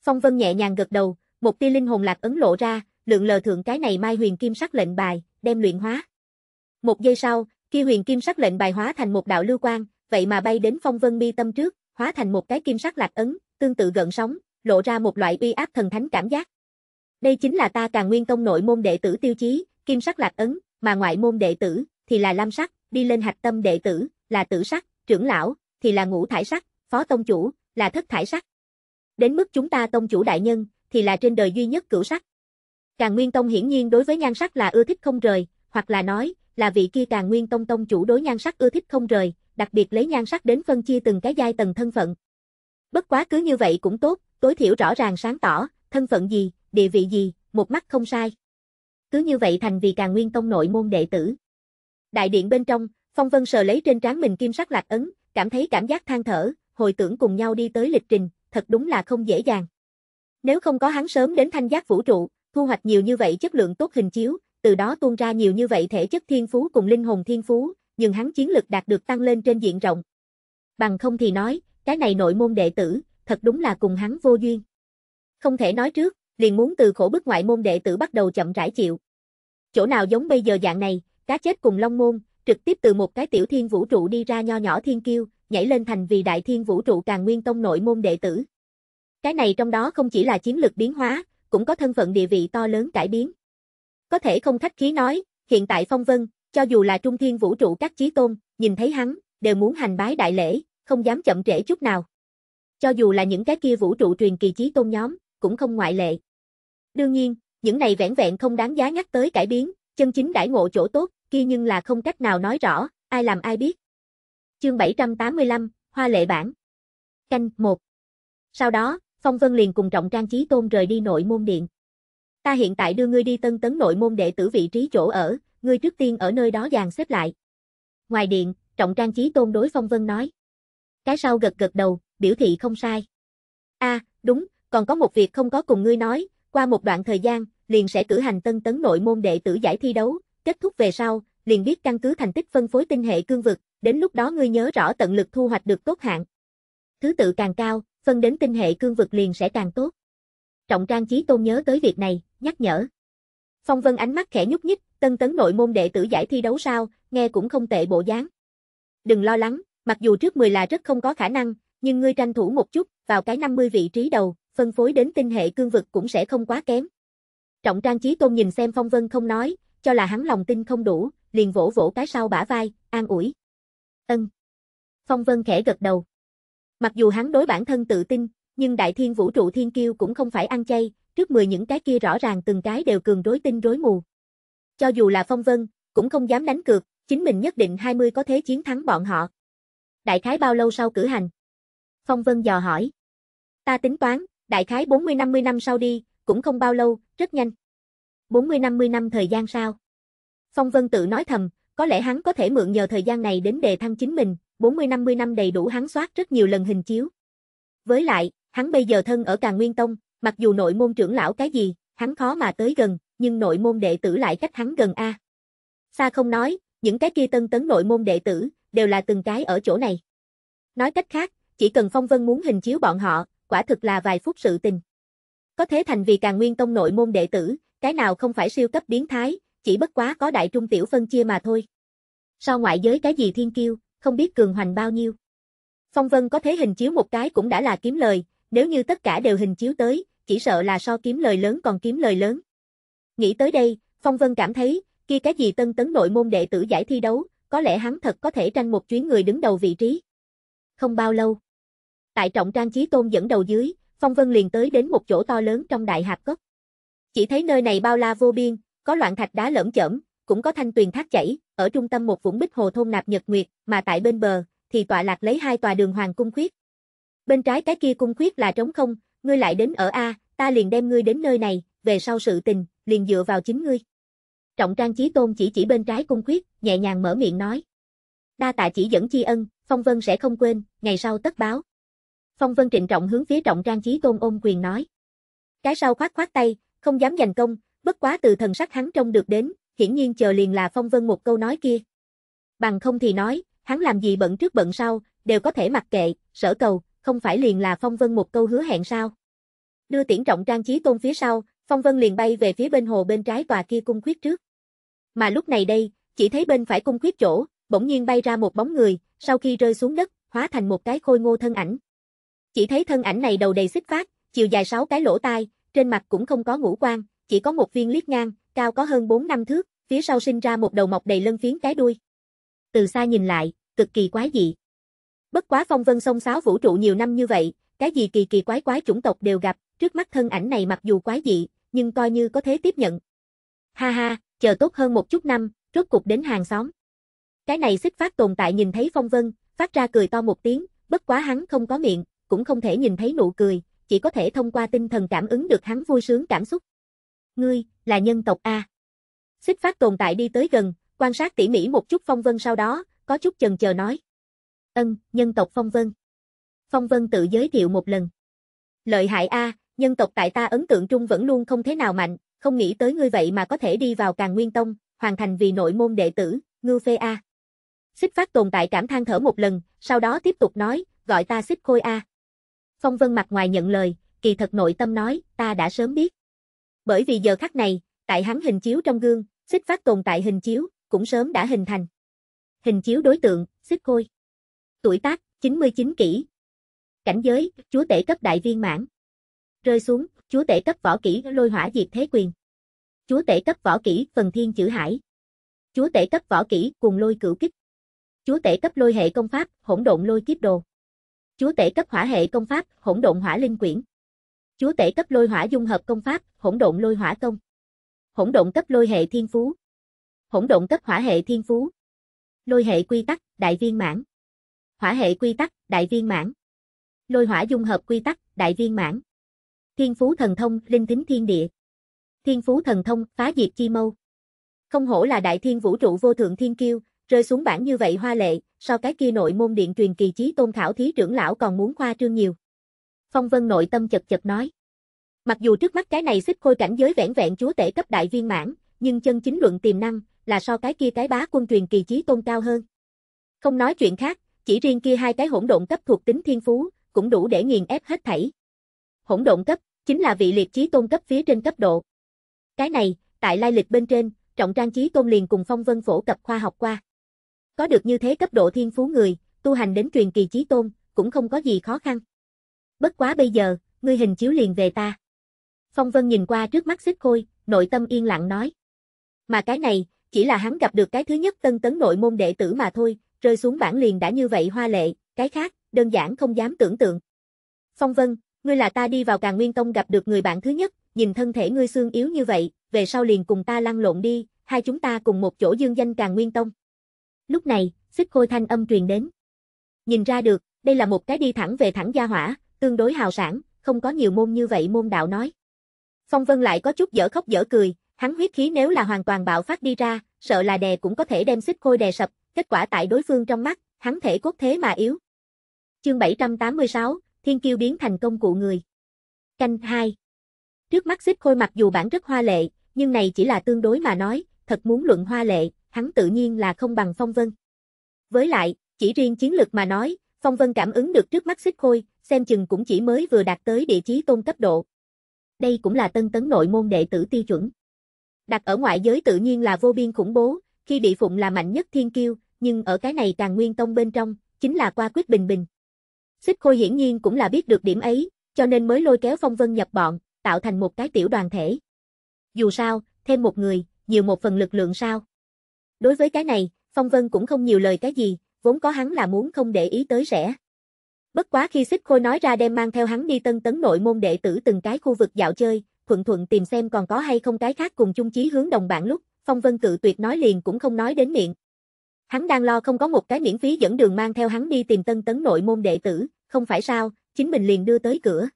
Phong Vân nhẹ nhàng gật đầu, một tia linh hồn lạc ấn lộ ra, lượng lờ thượng cái này mai huyền kim sắc lệnh bài, đem luyện hóa. Một giây sau, khi huyền kim sắc lệnh bài hóa thành một đạo lưu quang, vậy mà bay đến Phong Vân mi tâm trước, hóa thành một cái kim sắc lạc ấn, tương tự gần sóng, lộ ra một loại uy áp thần thánh cảm giác. Đây chính là ta càng nguyên tông nội môn đệ tử tiêu chí, kim sắc lạc ấn, mà ngoại môn đệ tử, thì là lam sắc, đi lên hạch tâm đệ tử, là tử sắc, trưởng lão, thì là ngũ thải sắc, phó tông chủ, là thất thải sắc. Đến mức chúng ta tông chủ đại nhân, thì là trên đời duy nhất cửu sắc. Càng Nguyên Tông hiển nhiên đối với nhan sắc là ưa thích không rời, hoặc là nói, là vị kia Càng Nguyên Tông tông chủ đối nhan sắc ưa thích không rời, đặc biệt lấy nhan sắc đến phân chia từng cái giai tầng thân phận. Bất quá cứ như vậy cũng tốt, tối thiểu rõ ràng sáng tỏ, thân phận gì, địa vị gì, một mắt không sai. Cứ như vậy thành vì càng nguyên tông nội môn đệ tử. Đại điện bên trong, Phong Vân sờ lấy trên trán mình kim sắc lạc ấn, cảm thấy cảm giác than thở, hồi tưởng cùng nhau đi tới lịch trình, thật đúng là không dễ dàng. Nếu không có hắn sớm đến thanh giác vũ trụ, thu hoạch nhiều như vậy chất lượng tốt hình chiếu, từ đó tuôn ra nhiều như vậy thể chất thiên phú cùng linh hồn thiên phú, nhưng hắn chiến lực đạt được tăng lên trên diện rộng. Bằng không thì nói, cái này nội môn đệ tử, thật đúng là cùng hắn vô duyên. Không thể nói trước, liền muốn từ khổ bức ngoại môn đệ tử bắt đầu chậm rãi chịu. Chỗ nào giống bây giờ dạng này, cá chết cùng long môn, trực tiếp từ một cái tiểu thiên vũ trụ đi ra nho nhỏ thiên kiêu, nhảy lên thành vì đại thiên vũ trụ càng nguyên tông nội môn đệ tử. Cái này trong đó không chỉ là chiến lược biến hóa, cũng có thân phận địa vị to lớn cải biến. Có thể không khách khí nói, hiện tại phong vân, cho dù là trung thiên vũ trụ các chí tôn, nhìn thấy hắn, đều muốn hành bái đại lễ, không dám chậm trễ chút nào. Cho dù là những cái kia vũ trụ truyền kỳ chí tôn nhóm, cũng không ngoại lệ. Đương nhiên, những này vẻn vẹn không đáng giá nhắc tới cải biến, chân chính đãi ngộ chỗ tốt, kia nhưng là không cách nào nói rõ, ai làm ai biết. Chương 785, Hoa lệ bản. Canh 1. Sau đó, Phong Vân liền cùng Trọng Trang Chí Tôn rời đi nội môn điện. Ta hiện tại đưa ngươi đi tân tấn nội môn đệ tử vị trí chỗ ở, ngươi trước tiên ở nơi đó dàn xếp lại. Ngoài điện, Trọng Trang Chí Tôn đối Phong Vân nói. Cái sau gật gật đầu, biểu thị không sai. A, à, đúng, còn có một việc không có cùng ngươi nói, qua một đoạn thời gian, liền sẽ cử hành tân tấn nội môn đệ tử giải thi đấu, kết thúc về sau, liền biết căn cứ thành tích phân phối tinh hệ cương vực, đến lúc đó ngươi nhớ rõ tận lực thu hoạch được tốt hạng. Thứ tự càng cao, phân đến tinh hệ cương vực liền sẽ càng tốt. Trọng Trang trí Tôn nhớ tới việc này, nhắc nhở. Phong Vân ánh mắt khẽ nhúc nhích, tân tấn nội môn đệ tử giải thi đấu sao, nghe cũng không tệ bộ dáng. Đừng lo lắng, mặc dù trước 10 là rất không có khả năng, nhưng ngươi tranh thủ một chút, vào cái 50 vị trí đầu, phân phối đến tinh hệ cương vực cũng sẽ không quá kém. Trọng Trang trí Tôn nhìn xem Phong Vân không nói, cho là hắn lòng tin không đủ, liền vỗ vỗ cái sau bả vai, an ủi. Ân. Phong Vân khẽ gật đầu. Mặc dù hắn đối bản thân tự tin, nhưng Đại Thiên Vũ trụ Thiên Kiêu cũng không phải ăn chay, trước 10 những cái kia rõ ràng từng cái đều cường rối tinh rối mù. Cho dù là Phong Vân, cũng không dám đánh cược, chính mình nhất định 20 có thế chiến thắng bọn họ. Đại khái bao lâu sau cử hành? Phong Vân dò hỏi. Ta tính toán, đại khái 40-50 năm sau đi, cũng không bao lâu, rất nhanh. 40-50 năm thời gian sao? Phong Vân tự nói thầm, có lẽ hắn có thể mượn nhờ thời gian này đến đề thăng chính mình, 40-50 năm đầy đủ hắn soát rất nhiều lần hình chiếu. Với lại, hắn bây giờ thân ở Càng Nguyên Tông, mặc dù nội môn trưởng lão cái gì, hắn khó mà tới gần, nhưng nội môn đệ tử lại cách hắn gần A. Xa không nói, những cái kia tân tấn nội môn đệ tử, đều là từng cái ở chỗ này. Nói cách khác, chỉ cần Phong Vân muốn hình chiếu bọn họ, quả thực là vài phút sự tình. Có thế thành vì càng nguyên tông nội môn đệ tử, cái nào không phải siêu cấp biến thái, chỉ bất quá có đại trung tiểu phân chia mà thôi. Sau ngoại giới cái gì thiên kiêu, không biết cường hoành bao nhiêu. Phong Vân có thế hình chiếu một cái cũng đã là kiếm lời, nếu như tất cả đều hình chiếu tới, chỉ sợ là so kiếm lời lớn còn kiếm lời lớn. Nghĩ tới đây, Phong Vân cảm thấy, kia cái gì tân tấn nội môn đệ tử giải thi đấu, có lẽ hắn thật có thể tranh một chuyến người đứng đầu vị trí không bao lâu. Tại trọng trang trí tôn dẫn đầu dưới, Phong Vân liền tới đến một chỗ to lớn trong đại hạp cốc. Chỉ thấy nơi này bao la vô biên, có loạn thạch đá lởm chởm, cũng có thanh tuyền thác chảy, ở trung tâm một vũng bích hồ thôn nạp nhật nguyệt, mà tại bên bờ thì tọa lạc lấy hai tòa đường hoàng cung khuyết. Bên trái cái kia cung khuyết là trống không, ngươi lại đến ở a, ta liền đem ngươi đến nơi này, về sau sự tình, liền dựa vào chính ngươi. Trọng Trang trí Tôn chỉ chỉ bên trái cung khuyết, nhẹ nhàng mở miệng nói. Đa tạ chỉ dẫn chi ân, Phong Vân sẽ không quên, ngày sau tất báo. Phong Vân trịnh trọng hướng phía trọng trang trí tôn ôm quyền nói. Cái sau khoát khoát tay, không dám giành công, bất quá từ thần sắc hắn trông được đến, hiển nhiên chờ liền là Phong Vân một câu nói kia. Bằng không thì nói, hắn làm gì bận trước bận sau, đều có thể mặc kệ, sở cầu, không phải liền là Phong Vân một câu hứa hẹn sao. Đưa tiễn trọng trang trí tôn phía sau, Phong Vân liền bay về phía bên hồ bên trái tòa kia cung khuyết trước. Mà lúc này đây, chỉ thấy bên phải cung khuyết chỗ, bỗng nhiên bay ra một bóng người, sau khi rơi xuống đất, hóa thành một cái khôi ngô thân ảnh. Chỉ thấy thân ảnh này đầu đầy xích phát, chiều dài sáu cái lỗ tai, trên mặt cũng không có ngũ quan, chỉ có một viên liếc ngang, cao có hơn 4 năm thước, phía sau sinh ra một đầu mọc đầy lân phiến cái đuôi. Từ xa nhìn lại, cực kỳ quái dị. Bất quá phong vân sông sáo vũ trụ nhiều năm như vậy, cái gì kỳ kỳ quái quái chủng tộc đều gặp, trước mắt thân ảnh này mặc dù quái dị, nhưng coi như có thế tiếp nhận. Ha ha, chờ tốt hơn một chút năm, rốt cục đến hàng xóm. Cái này xích phát tồn tại nhìn thấy phong vân, phát ra cười to một tiếng, bất quá hắn không có miệng, cũng không thể nhìn thấy nụ cười, chỉ có thể thông qua tinh thần cảm ứng được hắn vui sướng cảm xúc. Ngươi, là nhân tộc A. Xích phát tồn tại đi tới gần, quan sát tỉ mỉ một chút phong vân sau đó, có chút chần chờ nói. Ân, nhân tộc phong vân. Phong vân tự giới thiệu một lần. Lợi hại A, nhân tộc tại ta ấn tượng trung vẫn luôn không thế nào mạnh, không nghĩ tới ngươi vậy mà có thể đi vào càng nguyên tông, hoàn thành vì nội môn đệ tử, ngư phê A. Xích phát tồn tại cảm than thở một lần, sau đó tiếp tục nói, gọi ta xích khôi a. Phong vân mặt ngoài nhận lời, kỳ thật nội tâm nói, ta đã sớm biết. Bởi vì giờ khắc này, tại hắn hình chiếu trong gương, xích phát tồn tại hình chiếu, cũng sớm đã hình thành. Hình chiếu đối tượng, xích khôi. Tuổi tác, 99 kỷ. Cảnh giới, chúa tể cấp đại viên mãn. Rơi xuống, chúa tể cấp võ kỹ lôi hỏa diệt thế quyền. Chúa tể cấp võ kỹ phần thiên chữ hải. Chúa tể cấp võ kỹ cùng lôi cửu kích. Chúa tể cấp lôi hệ công pháp, hỗn độn lôi kiếp đồ. Chúa tể cấp hỏa hệ công pháp, hỗn độn hỏa linh quyển. Chúa tể cấp lôi hỏa dung hợp công pháp, hỗn độn lôi hỏa công. Hỗn độn cấp lôi hệ thiên phú. Hỗn độn cấp hỏa hệ thiên phú. Lôi hệ quy tắc, đại viên mãn. Hỏa hệ quy tắc, đại viên mãn. Lôi hỏa dung hợp quy tắc, đại viên mãn. Thiên phú thần thông, linh tính thiên địa. Thiên phú thần thông, phá diệt chi mâu. Không hổ là đại thiên vũ trụ vô thượng thiên kiêu, Rơi xuống bảng như vậy hoa lệ, sau cái kia nội môn điện truyền kỳ trí tôn khảo thí trưởng lão còn muốn khoa trương nhiều. Phong Vân nội tâm chật chật nói. Mặc dù trước mắt cái này xích khôi cảnh giới vẻn vẹn chúa tể cấp đại viên mãn, nhưng chân chính luận tiềm năng, là so cái kia cái bá quân truyền kỳ trí tôn cao hơn. Không nói chuyện khác, chỉ riêng kia hai cái hỗn độn cấp thuộc tính thiên phú, cũng đủ để nghiền ép hết thảy. Hỗn độn cấp, chính là vị liệt trí tôn cấp phía trên cấp độ. Cái này, tại lai lịch bên trên, trọng trang trí tôn liền cùng phong vân phổ cập khoa học qua. Có được như thế cấp độ thiên phú người, tu hành đến truyền kỳ chí tôn, cũng không có gì khó khăn. Bất quá bây giờ, ngươi hình chiếu liền về ta. Phong Vân nhìn qua trước mắt xích khôi, nội tâm yên lặng nói. Mà cái này, chỉ là hắn gặp được cái thứ nhất tân tấn nội môn đệ tử mà thôi, rơi xuống bản liền đã như vậy hoa lệ, cái khác, đơn giản không dám tưởng tượng. Phong Vân, ngươi là ta đi vào càng nguyên tông gặp được người bạn thứ nhất, nhìn thân thể ngươi xương yếu như vậy, về sau liền cùng ta lăn lộn đi, hai chúng ta cùng một chỗ dương danh càng nguyên tông. Lúc này, xích khôi thanh âm truyền đến. Nhìn ra được, đây là một cái đi thẳng về thẳng gia hỏa, tương đối hào sản, không có nhiều môn như vậy môn đạo nói. Phong Vân lại có chút dở khóc dở cười, hắn huyết khí nếu là hoàn toàn bạo phát đi ra, sợ là đè cũng có thể đem xích khôi đè sập, kết quả tại đối phương trong mắt, hắn thể cốt thế mà yếu. Chương 786, Thiên Kiêu biến thành công cụ người. Canh 2 Trước mắt xích khôi mặc dù bản rất hoa lệ, nhưng này chỉ là tương đối mà nói, thật muốn luận hoa lệ, hắn tự nhiên là không bằng Phong Vân. Với lại, chỉ riêng chiến lực mà nói, Phong Vân cảm ứng được trước mắt xích khôi, xem chừng cũng chỉ mới vừa đạt tới địa chí tôn cấp độ. Đây cũng là tân tấn nội môn đệ tử tiêu chuẩn. Đặt ở ngoại giới tự nhiên là vô biên khủng bố, khi bị phụng là mạnh nhất thiên kiêu, nhưng ở cái này càng nguyên tông bên trong, chính là qua quyết bình bình. Xích khôi hiển nhiên cũng là biết được điểm ấy, cho nên mới lôi kéo Phong Vân nhập bọn, tạo thành một cái tiểu đoàn thể. Dù sao, thêm một người, nhiều một phần lực lượng sao. Đối với cái này, Phong Vân cũng không nhiều lời cái gì, vốn có hắn là muốn không để ý tới rẻ. Bất quá khi xích khôi nói ra đem mang theo hắn đi tân tấn nội môn đệ tử từng cái khu vực dạo chơi, thuận thuận tìm xem còn có hay không cái khác cùng chung chí hướng đồng bạn lúc, Phong Vân cự tuyệt nói liền cũng không nói đến miệng. Hắn đang lo không có một cái miễn phí dẫn đường mang theo hắn đi tìm tân tấn nội môn đệ tử, không phải sao, chính mình liền đưa tới cửa.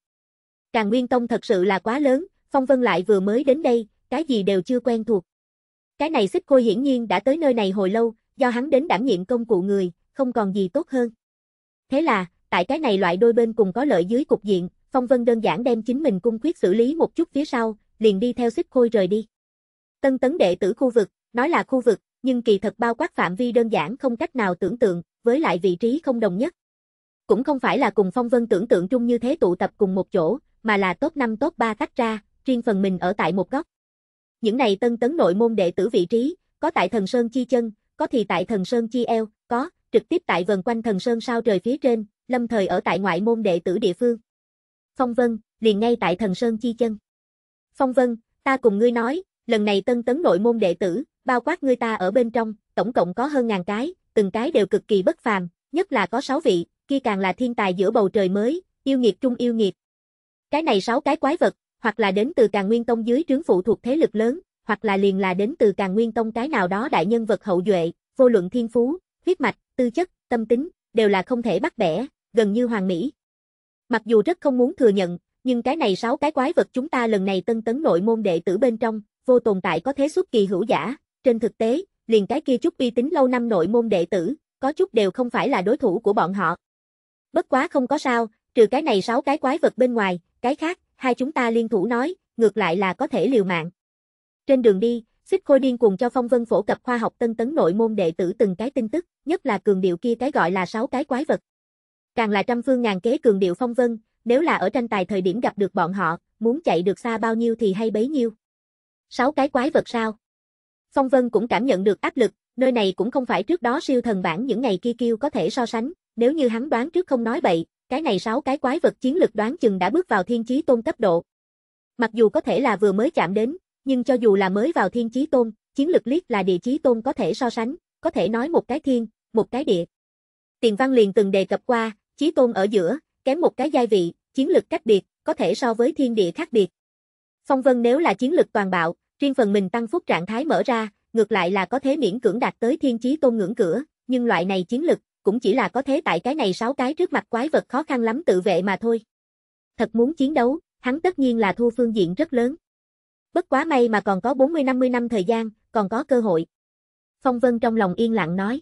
Càng Nguyên Tông thật sự là quá lớn, Phong Vân lại vừa mới đến đây, cái gì đều chưa quen thuộc. Cái này xích khôi hiển nhiên đã tới nơi này hồi lâu, do hắn đến đảm nhiệm công cụ người, không còn gì tốt hơn. Thế là, tại cái này loại đôi bên cùng có lợi dưới cục diện, Phong Vân đơn giản đem chính mình cung quyết xử lý một chút phía sau, liền đi theo xích khôi rời đi. Tân tấn đệ tử khu vực, nói là khu vực, nhưng kỳ thật bao quát phạm vi đơn giản không cách nào tưởng tượng, với lại vị trí không đồng nhất. Cũng không phải là cùng Phong Vân tưởng tượng chung như thế tụ tập cùng một chỗ, mà là top 5 top 3 tách ra, riêng phần mình ở tại một góc. Những này tân tấn nội môn đệ tử vị trí, có tại thần sơn chi chân, có thì tại thần sơn chi eo, có, trực tiếp tại vần quanh thần sơn sao trời phía trên, lâm thời ở tại ngoại môn đệ tử địa phương. Phong Vân, liền ngay tại thần sơn chi chân. Phong Vân, ta cùng ngươi nói, lần này tân tấn nội môn đệ tử, bao quát ngươi ta ở bên trong, tổng cộng có hơn ngàn cái, từng cái đều cực kỳ bất phàm, nhất là có sáu vị, kia càng là thiên tài giữa bầu trời mới, yêu nghiệt trung yêu nghiệt. Cái này sáu cái quái vật, hoặc là đến từ càng nguyên tông dưới trướng phụ thuộc thế lực lớn, hoặc là liền là đến từ càng nguyên tông cái nào đó đại nhân vật hậu duệ, vô luận thiên phú, huyết mạch, tư chất, tâm tính, đều là không thể bắt bẻ, gần như hoàn mỹ. Mặc dù rất không muốn thừa nhận, nhưng cái này sáu cái quái vật chúng ta lần này tân tấn nội môn đệ tử bên trong, vô tồn tại có thế xuất kỳ hữu giả, trên thực tế, liền cái kia chút uy tín lâu năm nội môn đệ tử, có chút đều không phải là đối thủ của bọn họ. Bất quá không có sao, trừ cái này sáu cái quái vật bên ngoài, cái khác, hai chúng ta liên thủ nói, ngược lại là có thể liều mạng. Trên đường đi, Xích Khôi điên cùng cho Phong Vân phổ cập khoa học tân tấn nội môn đệ tử từng cái tin tức, nhất là cường điệu kia cái gọi là sáu cái quái vật. Càng là trăm phương ngàn kế cường điệu Phong Vân, nếu là ở tranh tài thời điểm gặp được bọn họ, muốn chạy được xa bao nhiêu thì hay bấy nhiêu. Sáu cái quái vật sao? Phong Vân cũng cảm nhận được áp lực, nơi này cũng không phải trước đó siêu thần bản những ngày kia kêu có thể so sánh, nếu như hắn đoán trước không nói bậy, cái này sáu cái quái vật chiến lực đoán chừng đã bước vào thiên chí tôn cấp độ. Mặc dù có thể là vừa mới chạm đến, nhưng cho dù là mới vào thiên chí tôn, chiến lực liếc là địa chí tôn có thể so sánh, có thể nói một cái thiên, một cái địa. Tiền văn liền từng đề cập qua, chí tôn ở giữa, kém một cái giai vị, chiến lực cách biệt, có thể so với thiên địa khác biệt. Phong Vân nếu là chiến lực toàn bạo, riêng phần mình tăng phúc trạng thái mở ra, ngược lại là có thể miễn cưỡng đạt tới thiên chí tôn ngưỡng cửa, nhưng loại này chiến lực, cũng chỉ là có thế tại cái này sáu cái trước mặt quái vật khó khăn lắm tự vệ mà thôi. Thật muốn chiến đấu, hắn tất nhiên là thua phương diện rất lớn. Bất quá may mà còn có 40-50 năm thời gian, còn có cơ hội. Phong Vân trong lòng yên lặng nói.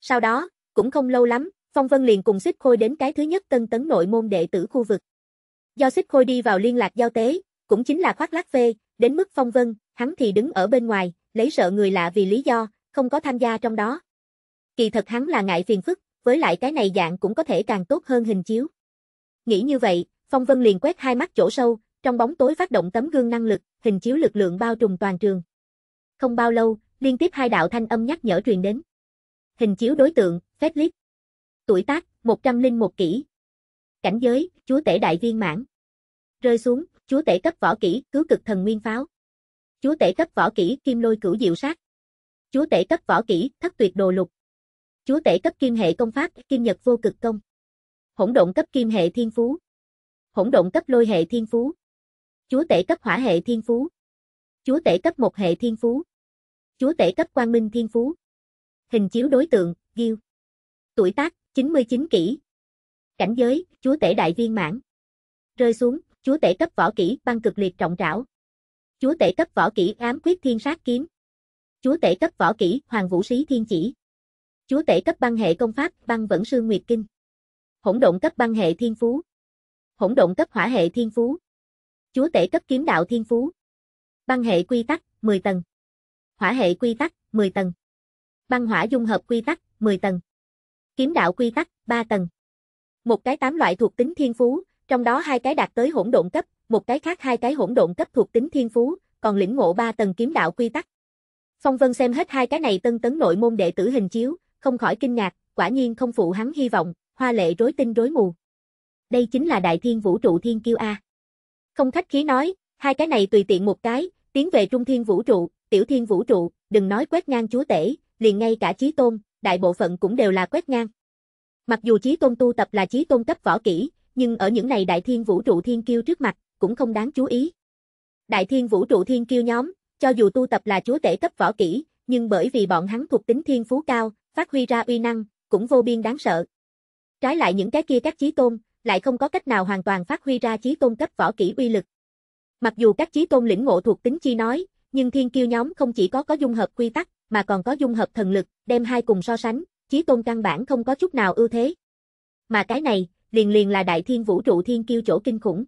Sau đó, cũng không lâu lắm, Phong Vân liền cùng Xích Khôi đến cái thứ nhất tân tấn nội môn đệ tử khu vực. Do Xích Khôi đi vào liên lạc giao tế, cũng chính là khoác lác phê, đến mức Phong Vân, hắn thì đứng ở bên ngoài, lấy sợ người lạ vì lý do, không có tham gia trong đó. Kỳ thật hắn là ngại phiền phức, với lại cái này dạng cũng có thể càng tốt hơn hình chiếu. Nghĩ như vậy, Phong Vân liền quét hai mắt chỗ sâu, trong bóng tối phát động tấm gương năng lực, hình chiếu lực lượng bao trùm toàn trường. Không bao lâu, liên tiếp hai đạo thanh âm nhắc nhở truyền đến. Hình chiếu đối tượng, Felix. Tuổi tác, 101 kỷ, Cảnh giới, chúa tể đại viên mãn. Rơi xuống, chúa tể cấp võ kỹ, cứu cực thần nguyên pháo. Chúa tể cấp võ kỹ, kim lôi cửu diệu sát. Chúa tể cấp võ kỹ, thất tuyệt đồ lục. Chúa tể cấp kim hệ công pháp, kim nhật vô cực công. Hỗn độn cấp kim hệ thiên phú. Hỗn độn cấp lôi hệ thiên phú. Chúa tể cấp hỏa hệ thiên phú. Chúa tể cấp một hệ thiên phú. Chúa tể cấp quang minh thiên phú. Hình chiếu đối tượng, Gil. Tuổi tác, 99 kỷ. Cảnh giới, chúa tể đại viên mãn. Rơi xuống, chúa tể cấp võ kỹ, băng cực liệt trọng trảo. Chúa tể cấp võ kỹ ám quyết thiên sát kiếm. Chúa tể cấp võ kỹ hoàng vũ sĩ thiên chỉ. Chúa tể cấp băng hệ công pháp, băng vẫn sư Nguyệt Kinh. Hỗn độn cấp băng hệ thiên phú. Hỗn độn cấp hỏa hệ thiên phú. Chúa tể cấp kiếm đạo thiên phú. Băng hệ quy tắc, 10 tầng. Hỏa hệ quy tắc, 10 tầng. Băng hỏa dung hợp quy tắc, 10 tầng. Kiếm đạo quy tắc, 3 tầng. Một cái tám loại thuộc tính thiên phú, trong đó hai cái đạt tới hỗn độn cấp, một cái khác hai cái hỗn độn cấp thuộc tính thiên phú, còn lĩnh ngộ 3 tầng kiếm đạo quy tắc. Phong Vân xem hết hai cái này tân tấn nội môn đệ tử hình chiếu, không khỏi kinh ngạc, quả nhiên không phụ hắn hy vọng, hoa lệ rối tinh rối mù. Đây chính là đại thiên vũ trụ thiên kiêu A. Không khách khí nói, hai cái này tùy tiện một cái, tiến về trung thiên vũ trụ, tiểu thiên vũ trụ, đừng nói quét ngang chúa tể, liền ngay cả chí tôn, đại bộ phận cũng đều là quét ngang. Mặc dù chí tôn tu tập là chí tôn cấp võ kỹ, nhưng ở những này đại thiên vũ trụ thiên kiêu trước mặt, cũng không đáng chú ý. Đại thiên vũ trụ thiên kiêu nhóm, cho dù tu tập là chúa tể cấp võ kỹ, nhưng bởi vì bọn hắn thuộc tính thiên phú cao, phát huy ra uy năng, cũng vô biên đáng sợ. Trái lại những cái kia các chí tôn, lại không có cách nào hoàn toàn phát huy ra chí tôn cấp võ kỹ uy lực. Mặc dù các chí tôn lĩnh ngộ thuộc tính chi nói, nhưng thiên kiêu nhóm không chỉ có có dung hợp quy tắc, mà còn có dung hợp thần lực, đem hai cùng so sánh, chí tôn căn bản không có chút nào ưu thế. Mà cái này, liền liền là đại thiên vũ trụ thiên kiêu chỗ kinh khủng.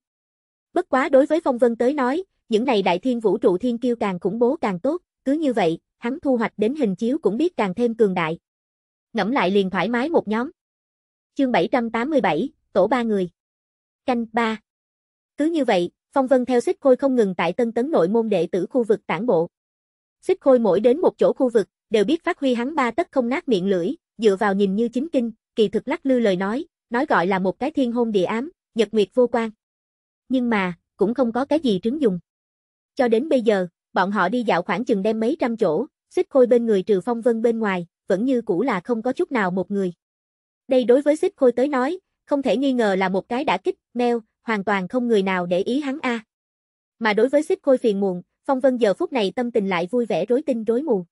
Bất quá đối với Phong Vân tới nói, những này đại thiên vũ trụ thiên kiêu càng khủng bố càng tốt, cứ như vậy, hắn thu hoạch đến hình chiếu cũng biết càng thêm cường đại ngẫm lại liền thoải mái một nhóm. Chương 787, tổ ba người. Canh ba Cứ như vậy, Phong Vân theo xích khôi không ngừng tại tân tấn nội môn đệ tử khu vực tản bộ. Xích khôi mỗi đến một chỗ khu vực, đều biết phát huy hắn ba tất không nát miệng lưỡi, dựa vào nhìn như chính kinh, kỳ thực lắc lư lời nói, nói gọi là một cái thiên hôn địa ám, nhật nguyệt vô quan. Nhưng mà, cũng không có cái gì trứng dùng. Cho đến bây giờ, bọn họ đi dạo khoảng chừng đem mấy trăm chỗ, xích khôi bên người trừ phong vân bên ngoài, vẫn như cũ là không có chút nào một người. Đây đối với xích khôi tới nói, không thể nghi ngờ là một cái đã kích, meo, hoàn toàn không người nào để ý hắn a. Mà đối với xích khôi phiền muộn, Phong Vân giờ phút này tâm tình lại vui vẻ rối tinh rối mù.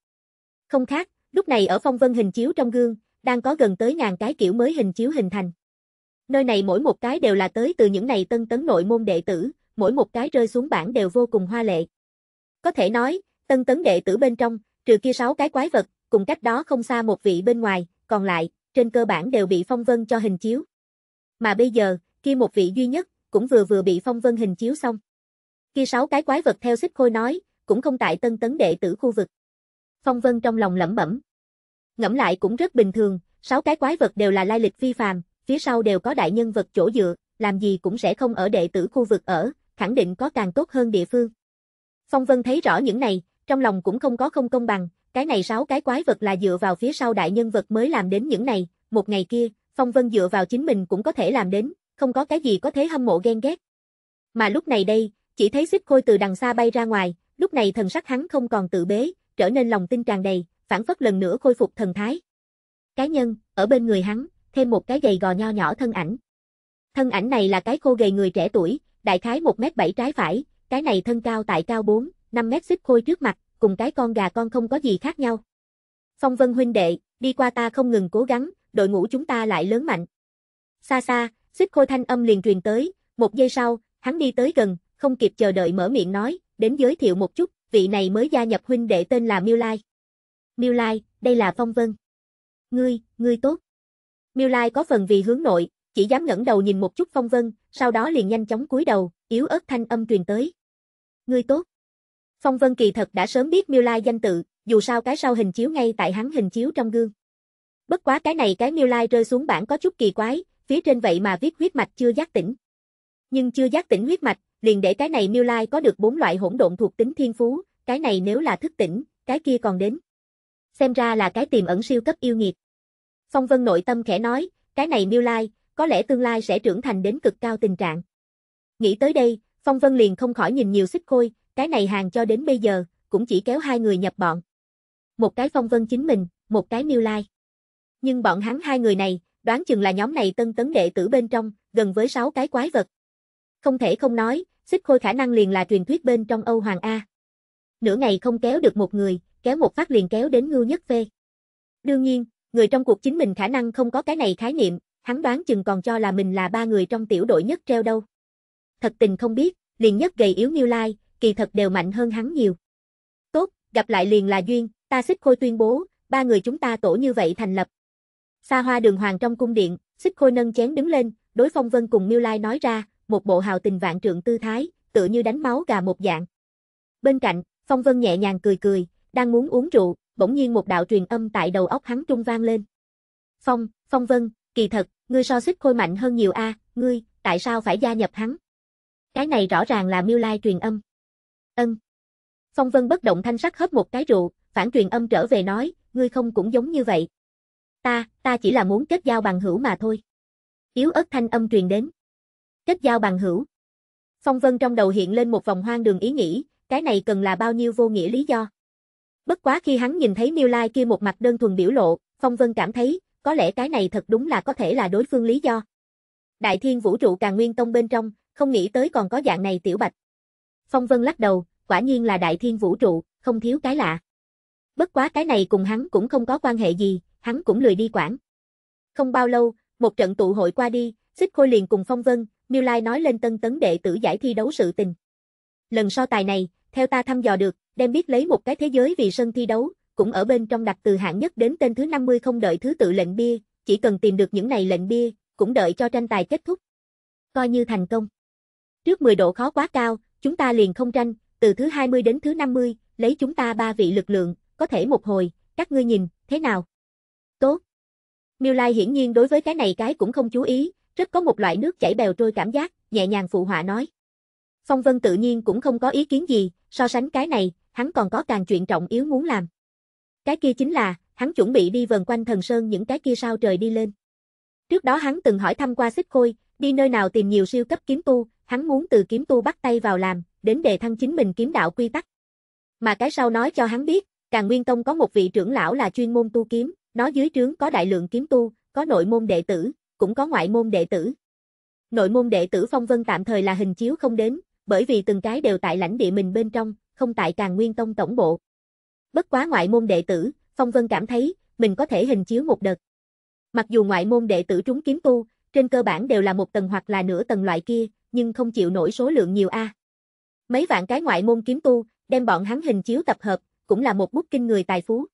Không khác, lúc này ở Phong Vân hình chiếu trong gương, đang có gần tới ngàn cái kiểu mới hình chiếu hình thành. Nơi này mỗi một cái đều là tới từ những này tân tấn nội môn đệ tử, mỗi một cái rơi xuống bảng đều vô cùng hoa lệ. Có thể nói, tân tấn đệ tử bên trong, trừ kia sáu cái quái vật, cùng cách đó không xa một vị bên ngoài, còn lại, trên cơ bản đều bị phong vân cho hình chiếu. Mà bây giờ, kia một vị duy nhất, cũng vừa vừa bị phong vân hình chiếu xong. Kia sáu cái quái vật theo xích khôi nói, cũng không tại tân tấn đệ tử khu vực. Phong vân trong lòng lẩm bẩm. Ngẫm lại cũng rất bình thường, sáu cái quái vật đều là lai lịch phi phàm, phía sau đều có đại nhân vật chỗ dựa, làm gì cũng sẽ không ở đệ tử khu vực ở, khẳng định có càng tốt hơn địa phương. Phong Vân thấy rõ những này, trong lòng cũng không có không công bằng, cái này sáu cái quái vật là dựa vào phía sau đại nhân vật mới làm đến những này, một ngày kia, Phong Vân dựa vào chính mình cũng có thể làm đến, không có cái gì có thể hâm mộ ghen ghét. Mà lúc này đây, chỉ thấy xích khôi từ đằng xa bay ra ngoài, lúc này thần sắc hắn không còn tự bế, trở nên lòng tin tràn đầy, phản phất lần nữa khôi phục thần thái. Cái nhân, ở bên người hắn, thêm một cái gầy gò nho nhỏ thân ảnh. Thân ảnh này là cái khô gầy người trẻ tuổi, đại khái 1m7 trái phải, cái này thân cao tại cao 4, 5m xích khôi trước mặt, cùng cái con gà con không có gì khác nhau. Phong Vân huynh đệ, đi qua ta không ngừng cố gắng, đội ngũ chúng ta lại lớn mạnh. Xa xa, suýt khôi thanh âm liền truyền tới, một giây sau, hắn đi tới gần, không kịp chờ đợi mở miệng nói, đến giới thiệu một chút, vị này mới gia nhập huynh đệ tên là Miêu Lai. Miêu Lai, đây là Phong Vân. Ngươi, ngươi tốt. Miêu Lai có phần vì hướng nội, chỉ dám ngẩng đầu nhìn một chút Phong Vân, sau đó liền nhanh chóng cúi đầu, yếu ớt thanh âm truyền tới. Ngươi tốt. Phong Vân kỳ thật đã sớm biết Miêu Lai danh tự, dù sao cái sau hình chiếu ngay tại hắn hình chiếu trong gương. Bất quá cái này cái Miêu Lai rơi xuống bảng có chút kỳ quái, phía trên vậy mà viết huyết mạch chưa giác tỉnh. Nhưng chưa giác tỉnh huyết mạch, liền để cái này Miêu Lai có được bốn loại hỗn độn thuộc tính thiên phú, cái này nếu là thức tỉnh, cái kia còn đến. Xem ra là cái tiềm ẩn siêu cấp yêu nghiệt. Phong Vân nội tâm khẽ nói, cái này Miêu Lai, có lẽ tương lai sẽ trưởng thành đến cực cao tình trạng. Nghĩ tới đây, Phong Vân liền không khỏi nhìn nhiều xích khôi, cái này hàng cho đến bây giờ, cũng chỉ kéo hai người nhập bọn. Một cái phong vân chính mình, một cái miêu lai. Nhưng bọn hắn hai người này, đoán chừng là nhóm này tân tấn đệ tử bên trong, gần với sáu cái quái vật. Không thể không nói, xích khôi khả năng liền là truyền thuyết bên trong Âu Hoàng A. Nửa ngày không kéo được một người, kéo một phát liền kéo đến ngưu nhất phê. Đương nhiên, người trong cuộc chính mình khả năng không có cái này khái niệm, hắn đoán chừng còn cho là mình là ba người trong tiểu đội nhất treo đâu. Thật tình không biết, liền nhất gầy yếu Miêu Lai, kỳ thật đều mạnh hơn hắn nhiều. Tốt, gặp lại liền là duyên, ta xích khôi tuyên bố, ba người chúng ta tổ như vậy thành lập. Xa hoa đường hoàng trong cung điện, xích khôi nâng chén đứng lên, đối phong vân cùng miêu lai nói ra, một bộ hào tình vạn trượng tư thái, tựa như đánh máu gà một dạng. Bên cạnh, phong vân nhẹ nhàng cười cười, đang muốn uống rượu, bỗng nhiên một đạo truyền âm tại đầu óc hắn trung vang lên. Phong, phong vân, kỳ thật, ngươi so xích khôi mạnh hơn nhiều a, ngươi, tại sao phải gia nhập hắn? Cái này rõ ràng là miêu lai truyền âm. Ân. Phong Vân bất động thanh sắc hớp một cái rượu, phản truyền âm trở về nói, ngươi không cũng giống như vậy. Ta, ta chỉ là muốn kết giao bằng hữu mà thôi. Yếu ớt thanh âm truyền đến. Kết giao bằng hữu. Phong Vân trong đầu hiện lên một vòng hoang đường ý nghĩ, cái này cần là bao nhiêu vô nghĩa lý do. Bất quá khi hắn nhìn thấy Miêu Lai kia một mặt đơn thuần biểu lộ, Phong Vân cảm thấy, có lẽ cái này thật đúng là có thể là đối phương lý do. Đại thiên vũ trụ càng nguyên tông bên trong, không nghĩ tới còn có dạng này tiểu bạch. Phong Vân lắc đầu, quả nhiên là đại thiên vũ trụ, không thiếu cái lạ. Bất quá cái này cùng hắn cũng không có quan hệ gì, hắn cũng lười đi quản. Không bao lâu, một trận tụ hội qua đi, Xích Khôi liền cùng Phong Vân, Miêu Lai nói lên tân tấn đệ tử giải thi đấu sự tình. Lần so tài này, theo ta thăm dò được, đem biết lấy một cái thế giới vì sân thi đấu, cũng ở bên trong đặt từ hạng nhất đến tên thứ 50 không đợi thứ tự lệnh bia, chỉ cần tìm được những này lệnh bia, cũng đợi cho tranh tài kết thúc. Coi như thành công. Trước 10 độ khó quá cao, chúng ta liền không tranh, từ thứ 20 đến thứ 50, lấy chúng ta ba vị lực lượng, có thể một hồi, các ngươi nhìn, thế nào? Tốt. Miêu Lai hiển nhiên đối với cái này cái cũng không chú ý, rất có một loại nước chảy bèo trôi cảm giác, nhẹ nhàng phụ họa nói. Phong Vân tự nhiên cũng không có ý kiến gì, so sánh cái này, hắn còn có càng chuyện trọng yếu muốn làm. Cái kia chính là, hắn chuẩn bị đi vần quanh thần sơn những cái kia sao trời đi lên. Trước đó hắn từng hỏi thăm qua xích khôi, đi nơi nào tìm nhiều siêu cấp kiếm tu, hắn muốn từ kiếm tu bắt tay vào làm, đến đề thăng chính mình kiếm đạo quy tắc. Mà cái sau nói cho hắn biết, Càng Nguyên Tông có một vị trưởng lão là chuyên môn tu kiếm, nó dưới trướng có đại lượng kiếm tu, có nội môn đệ tử, cũng có ngoại môn đệ tử. Nội môn đệ tử Phong Vân tạm thời là hình chiếu không đến, bởi vì từng cái đều tại lãnh địa mình bên trong, không tại Càng Nguyên Tông tổng bộ. Bất quá ngoại môn đệ tử, Phong Vân cảm thấy, mình có thể hình chiếu một đợt. Mặc dù ngoại môn đệ tử trúng kiếm tu, trên cơ bản đều là một tầng hoặc là nửa tầng loại kia, nhưng không chịu nổi số lượng nhiều a. Mấy vạn cái ngoại môn kiếm tu, đem bọn hắn hình chiếu tập hợp, cũng là một bút kinh người tài phú.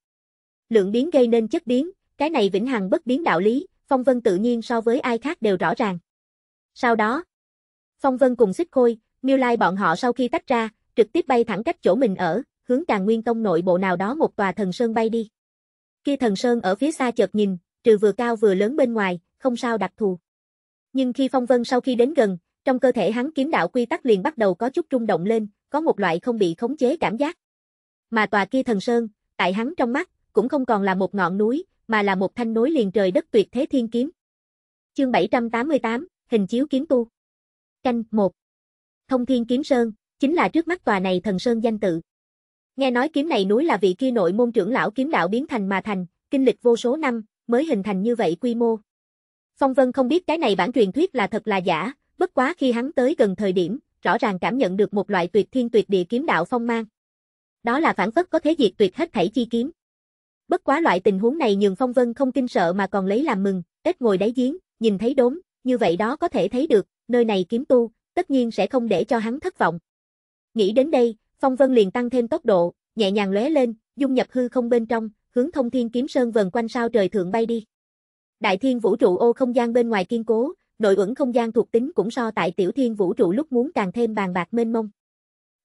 Lượng biến gây nên chất biến, cái này vĩnh hằng bất biến đạo lý, Phong Vân tự nhiên so với ai khác đều rõ ràng. Sau đó, Phong Vân cùng Xích Khôi, Miêu Lai bọn họ sau khi tách ra, trực tiếp bay thẳng cách chỗ mình ở, hướng Càn Nguyên Tông nội bộ nào đó một tòa thần sơn bay đi. Kia thần sơn ở phía xa chợt nhìn, trừ vừa cao vừa lớn bên ngoài, không sao đặc thù. Nhưng khi Phong Vân sau khi đến gần, trong cơ thể hắn kiếm đạo quy tắc liền bắt đầu có chút rung động lên, có một loại không bị khống chế cảm giác. Mà tòa kia thần sơn, tại hắn trong mắt, cũng không còn là một ngọn núi, mà là một thanh nối liền trời đất tuyệt thế thiên kiếm. Chương 788, hình chiếu kiếm tu. Canh 1. Thông Thiên Kiếm Sơn, chính là trước mắt tòa này thần sơn danh tự. Nghe nói kiếm này núi là vị kia nội môn trưởng lão kiếm đạo biến thành mà thành, kinh lịch vô số năm, mới hình thành như vậy quy mô, Phong Vân không biết cái này bản truyền thuyết là thật là giả, bất quá khi hắn tới gần thời điểm, rõ ràng cảm nhận được một loại tuyệt thiên tuyệt địa kiếm đạo phong mang. Đó là phản phất có thế diệt tuyệt hết thảy chi kiếm. Bất quá loại tình huống này nhường Phong Vân không kinh sợ mà còn lấy làm mừng, ít ngồi đáy giếng, nhìn thấy đốm, như vậy đó có thể thấy được, nơi này kiếm tu, tất nhiên sẽ không để cho hắn thất vọng. Nghĩ đến đây, Phong Vân liền tăng thêm tốc độ, nhẹ nhàng lóe lên, dung nhập hư không bên trong, hướng Thông Thiên Kiếm Sơn vần quanh sao trời thượng bay đi. Đại thiên vũ trụ ô không gian bên ngoài kiên cố, nội ẩn không gian thuộc tính cũng so tại tiểu thiên vũ trụ lúc muốn càng thêm bàn bạc mênh mông.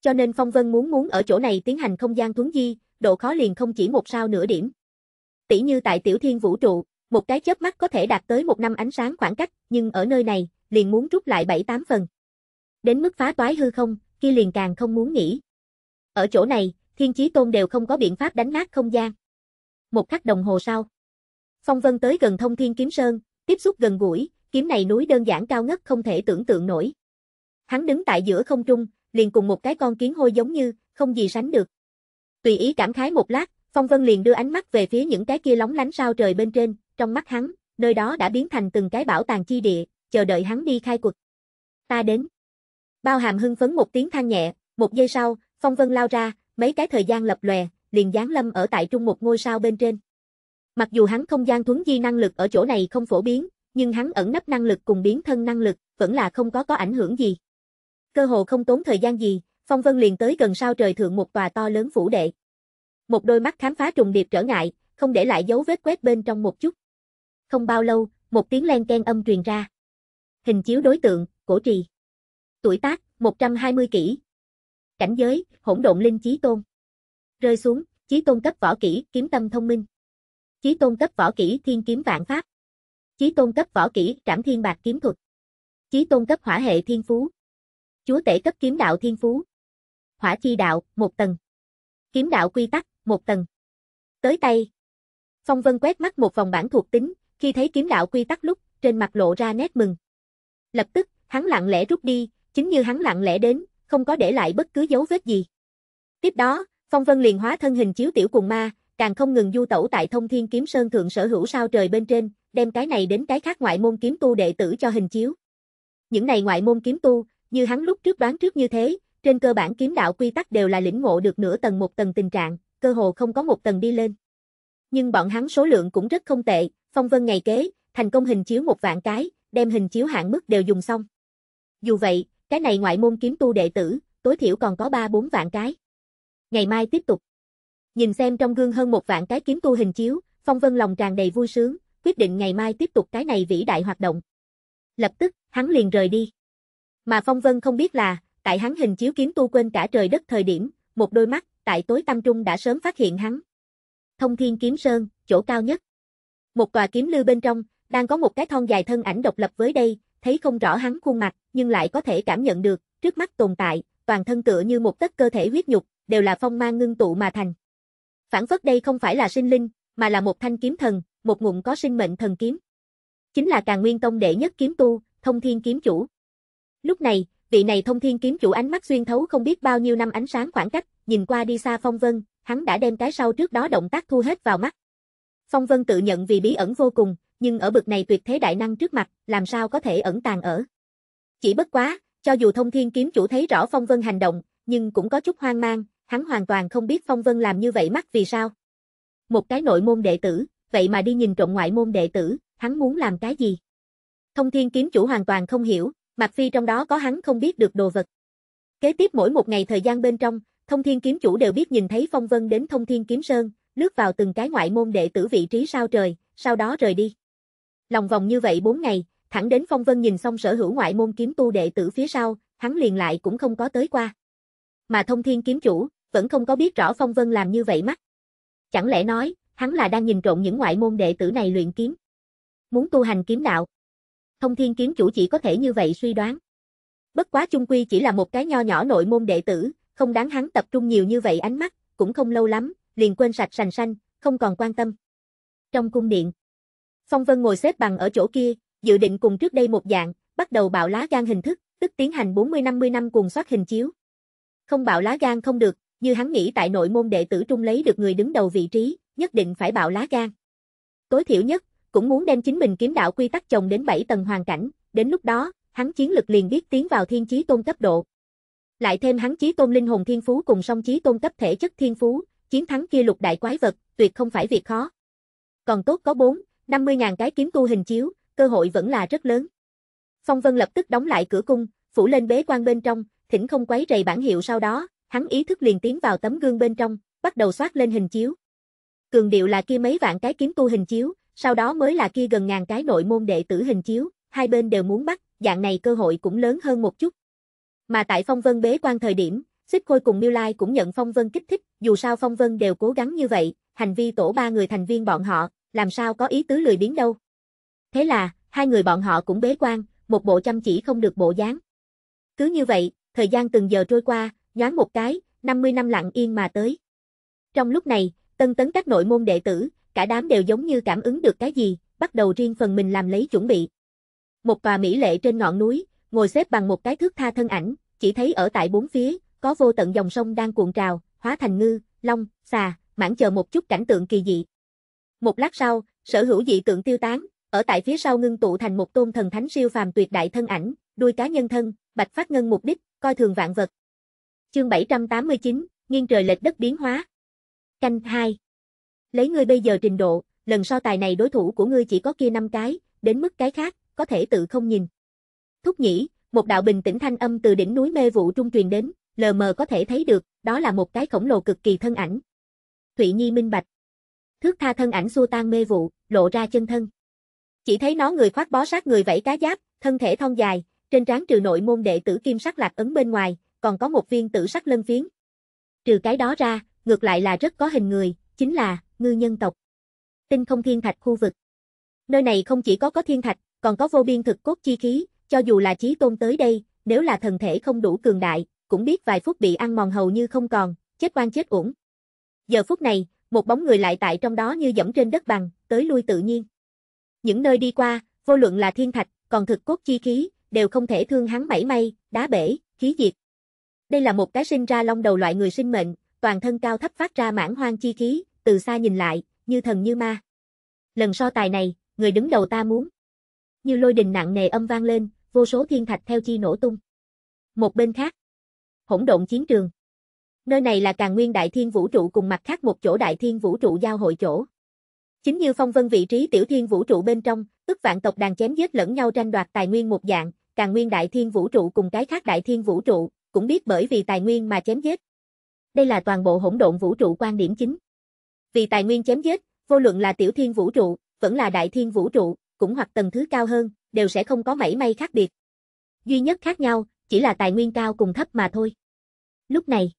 Cho nên Phong Vân muốn muốn ở chỗ này tiến hành không gian thuấn di, độ khó liền không chỉ một sao nửa điểm. Tỷ như tại tiểu thiên vũ trụ, một cái chớp mắt có thể đạt tới một năm ánh sáng khoảng cách, nhưng ở nơi này, liền muốn rút lại 7-8 phần. Đến mức phá toái hư không, kia liền càng không muốn nghĩ. Ở chỗ này, thiên chí tôn đều không có biện pháp đánh nát không gian. Một khắc đồng hồ sau. Phong Vân tới gần Thông Thiên Kiếm Sơn, tiếp xúc gần gũi, kiếm này núi đơn giản cao ngất không thể tưởng tượng nổi. Hắn đứng tại giữa không trung, liền cùng một cái con kiến hôi giống như, không gì sánh được. Tùy ý cảm khái một lát, Phong Vân liền đưa ánh mắt về phía những cái kia lóng lánh sao trời bên trên, trong mắt hắn, nơi đó đã biến thành từng cái bảo tàng chi địa, chờ đợi hắn đi khai quật. Ta đến. Bao hàm hưng phấn một tiếng than nhẹ, một giây sau, Phong Vân lao ra, mấy cái thời gian lập lòe, liền giáng lâm ở tại trung một ngôi sao bên trên. Mặc dù hắn không gian thuấn di năng lực ở chỗ này không phổ biến, nhưng hắn ẩn nấp năng lực cùng biến thân năng lực, vẫn là không có có ảnh hưởng gì. Cơ hồ không tốn thời gian gì, Phong Vân liền tới gần sao trời thượng một tòa to lớn phủ đệ. Một đôi mắt khám phá trùng điệp trở ngại, không để lại dấu vết quét bên trong một chút. Không bao lâu, một tiếng len ken âm truyền ra. Hình chiếu đối tượng, cổ trì. Tuổi tác, 120 kỷ. Cảnh giới, hỗn độn linh trí tôn. Rơi xuống, trí tôn cấp võ kỹ, kiếm tâm thông minh. Chí tôn cấp võ kỹ thiên kiếm vạn pháp. Chí tôn cấp võ kỹ trảm thiên bạc kiếm thuật. Chí tôn cấp hỏa hệ thiên phú. Chúa tể cấp kiếm đạo thiên phú. Hỏa chi đạo, một tầng. Kiếm đạo quy tắc, một tầng. Tới tay. Phong Vân quét mắt một vòng bản thuộc tính, khi thấy kiếm đạo quy tắc lúc, trên mặt lộ ra nét mừng. Lập tức, hắn lặng lẽ rút đi, chính như hắn lặng lẽ đến, không có để lại bất cứ dấu vết gì. Tiếp đó, Phong Vân liền hóa thân hình chiếu tiểu cùng ma, càng không ngừng du tẩu tại thông thiên kiếm sơn thượng sở hữu sao trời bên trên, đem cái này đến cái khác ngoại môn kiếm tu đệ tử cho hình chiếu. Những này ngoại môn kiếm tu, như hắn lúc trước đoán trước như thế, trên cơ bản kiếm đạo quy tắc đều là lĩnh ngộ được nửa tầng một tầng tình trạng, cơ hồ không có một tầng đi lên. Nhưng bọn hắn số lượng cũng rất không tệ, phong vân ngày kế, thành công hình chiếu một vạn cái, đem hình chiếu hạn mức đều dùng xong. Dù vậy, cái này ngoại môn kiếm tu đệ tử, tối thiểu còn có 3-4 vạn cái. Ngày mai tiếp tục. Nhìn xem trong gương hơn một vạn cái kiếm tu hình chiếu, Phong Vân lòng tràn đầy vui sướng, quyết định ngày mai tiếp tục cái này vĩ đại hoạt động. Lập tức, hắn liền rời đi. Mà Phong Vân không biết là, tại hắn hình chiếu kiếm tu quên cả trời đất thời điểm, một đôi mắt, tại tối tâm trung đã sớm phát hiện hắn. Thông Thiên Kiếm Sơn, chỗ cao nhất. Một tòa kiếm lư bên trong, đang có một cái thon dài thân ảnh độc lập với đây, thấy không rõ hắn khuôn mặt, nhưng lại có thể cảm nhận được, trước mắt tồn tại, toàn thân tựa như một tất cơ thể huyết nhục, đều là phong mang ngưng tụ mà thành. Phản phất đây không phải là sinh linh, mà là một thanh kiếm thần, một ngụm có sinh mệnh thần kiếm. Chính là càng nguyên tông đệ nhất kiếm tu, thông thiên kiếm chủ. Lúc này, vị này thông thiên kiếm chủ ánh mắt xuyên thấu không biết bao nhiêu năm ánh sáng khoảng cách, nhìn qua đi xa phong vân, hắn đã đem cái sau trước đó động tác thu hết vào mắt. Phong vân tự nhận vì bí ẩn vô cùng, nhưng ở bực này tuyệt thế đại năng trước mặt, làm sao có thể ẩn tàng ở. Chỉ bất quá, cho dù thông thiên kiếm chủ thấy rõ phong vân hành động, nhưng cũng có chút hoang mang, hắn hoàn toàn không biết Phong Vân làm như vậy mắc vì sao. Một cái nội môn đệ tử, vậy mà đi nhìn trộm ngoại môn đệ tử, hắn muốn làm cái gì? Thông thiên kiếm chủ hoàn toàn không hiểu, Mạc Phi trong đó có hắn không biết được đồ vật. Kế tiếp mỗi một ngày thời gian bên trong, thông thiên kiếm chủ đều biết nhìn thấy Phong Vân đến thông thiên kiếm sơn, lướt vào từng cái ngoại môn đệ tử vị trí sao trời, sau đó rời đi. Lòng vòng như vậy 4 ngày, thẳng đến Phong Vân nhìn xong sở hữu ngoại môn kiếm tu đệ tử phía sau, hắn liền lại cũng không có tới qua. Mà thông thiên kiếm chủ, vẫn không có biết rõ Phong Vân làm như vậy mắt. Chẳng lẽ nói, hắn là đang nhìn trộn những ngoại môn đệ tử này luyện kiếm. Muốn tu hành kiếm đạo. Thông thiên kiếm chủ chỉ có thể như vậy suy đoán. Bất quá chung quy chỉ là một cái nho nhỏ nội môn đệ tử, không đáng hắn tập trung nhiều như vậy ánh mắt, cũng không lâu lắm, liền quên sạch sành xanh, không còn quan tâm. Trong cung điện, Phong Vân ngồi xếp bằng ở chỗ kia, dự định cùng trước đây một dạng, bắt đầu bạo lá gan hình thức, tức tiến hành 40-50 năm cuồng soát hình chiếu. Không bạo lá gan không được, như hắn nghĩ tại nội môn đệ tử trung lấy được người đứng đầu vị trí, nhất định phải bạo lá gan. Tối thiểu nhất, cũng muốn đem chính mình kiếm đạo quy tắc chồng đến 7 tầng hoàn cảnh, đến lúc đó, hắn chiến lực liền biết tiến vào thiên chí tôn cấp độ. Lại thêm hắn chí tôn linh hồn thiên phú cùng song chí tôn cấp thể chất thiên phú, chiến thắng kia lục đại quái vật, tuyệt không phải việc khó. Còn tốt có 4, 50 ngàn cái kiếm tu hình chiếu, cơ hội vẫn là rất lớn. Phong Vân lập tức đóng lại cửa cung, phủ lên bế quan bên trong, thỉnh không quấy rầy bản hiệu sau đó, hắn ý thức liền tiến vào tấm gương bên trong, bắt đầu soát lên hình chiếu. Cường điệu là kia mấy vạn cái kiếm tu hình chiếu, sau đó mới là kia gần ngàn cái nội môn đệ tử hình chiếu, hai bên đều muốn bắt, dạng này cơ hội cũng lớn hơn một chút. Mà tại Phong Vân bế quan thời điểm, Xích Khôi cùng Miêu Lai cũng nhận Phong Vân kích thích, dù sao Phong Vân đều cố gắng như vậy, hành vi tổ ba người thành viên bọn họ, làm sao có ý tứ lười biến đâu. Thế là, hai người bọn họ cũng bế quan, một bộ chăm chỉ không được bộ dáng. Cứ như vậy, thời gian từng giờ trôi qua, nhoáng một cái, 50 năm lặng yên mà tới. Trong lúc này, tân tấn các nội môn đệ tử, cả đám đều giống như cảm ứng được cái gì, bắt đầu riêng phần mình làm lấy chuẩn bị. Một tòa mỹ lệ trên ngọn núi, ngồi xếp bằng một cái thước tha thân ảnh, chỉ thấy ở tại bốn phía, có vô tận dòng sông đang cuộn trào, hóa thành ngư, long, xà, mãn chờ một chút cảnh tượng kỳ dị. Một lát sau, sở hữu dị tượng tiêu tán, ở tại phía sau ngưng tụ thành một tôn thần thánh siêu phàm tuyệt đại thân ảnh, đuôi cá nhân thân, bạch phát ngân mục đích, coi thường vạn vật, Chương 789, nghiêng trời lệch đất biến hóa. Canh 2. Lấy ngươi bây giờ trình độ, lần so tài này đối thủ của ngươi chỉ có kia 5 cái, đến mức cái khác, có thể tự không nhìn. Thúc nhĩ, một đạo bình tĩnh thanh âm từ đỉnh núi mê vụ trung truyền đến, lờ mờ có thể thấy được, đó là một cái khổng lồ cực kỳ thân ảnh. Thụy Nhi minh bạch. Thước tha thân ảnh xua tan mê vụ, lộ ra chân thân. Chỉ thấy nó người khoác bó sát người vẫy cá giáp, thân thể thon dài, trên trán trừ nội môn đệ tử kim sắc lạc ấn bên ngoài, còn có một viên tử sắc lân phiến. Trừ cái đó ra, ngược lại là rất có hình người, chính là ngư nhân tộc. Tinh không thiên thạch khu vực. Nơi này không chỉ có có thiên thạch, còn có vô biên thực cốt chi khí, cho dù là chí tôn tới đây, nếu là thần thể không đủ cường đại, cũng biết vài phút bị ăn mòn hầu như không còn, chết oan chết uổng. Giờ phút này, một bóng người lại tại trong đó như dẫm trên đất bằng, tới lui tự nhiên. Những nơi đi qua, vô luận là thiên thạch, còn thực cốt chi khí, đều không thể thương hắn mảy may, đá bể, khí diệt. Đây là một cái sinh ra long đầu loại người sinh mệnh, toàn thân cao thấp phát ra mãn hoang chi khí, từ xa nhìn lại, như thần như ma. Lần so tài này, người đứng đầu ta muốn. Như lôi đình nặng nề âm vang lên, vô số thiên thạch theo chi nổ tung. Một bên khác, hỗn độn chiến trường. Nơi này là càng nguyên đại thiên vũ trụ cùng mặt khác một chỗ đại thiên vũ trụ giao hội chỗ. Chính như phong vân vị trí tiểu thiên vũ trụ bên trong, tức vạn tộc đàn chém giết lẫn nhau tranh đoạt tài nguyên một dạng, càng nguyên đại thiên vũ trụ cùng cái khác đại thiên vũ trụ, cũng biết bởi vì tài nguyên mà chém giết. Đây là toàn bộ hỗn độn vũ trụ quan điểm chính. Vì tài nguyên chém giết, vô luận là tiểu thiên vũ trụ, vẫn là đại thiên vũ trụ, cũng hoặc tầng thứ cao hơn, đều sẽ không có mảy may khác biệt. Duy nhất khác nhau, chỉ là tài nguyên cao cùng thấp mà thôi. Lúc này,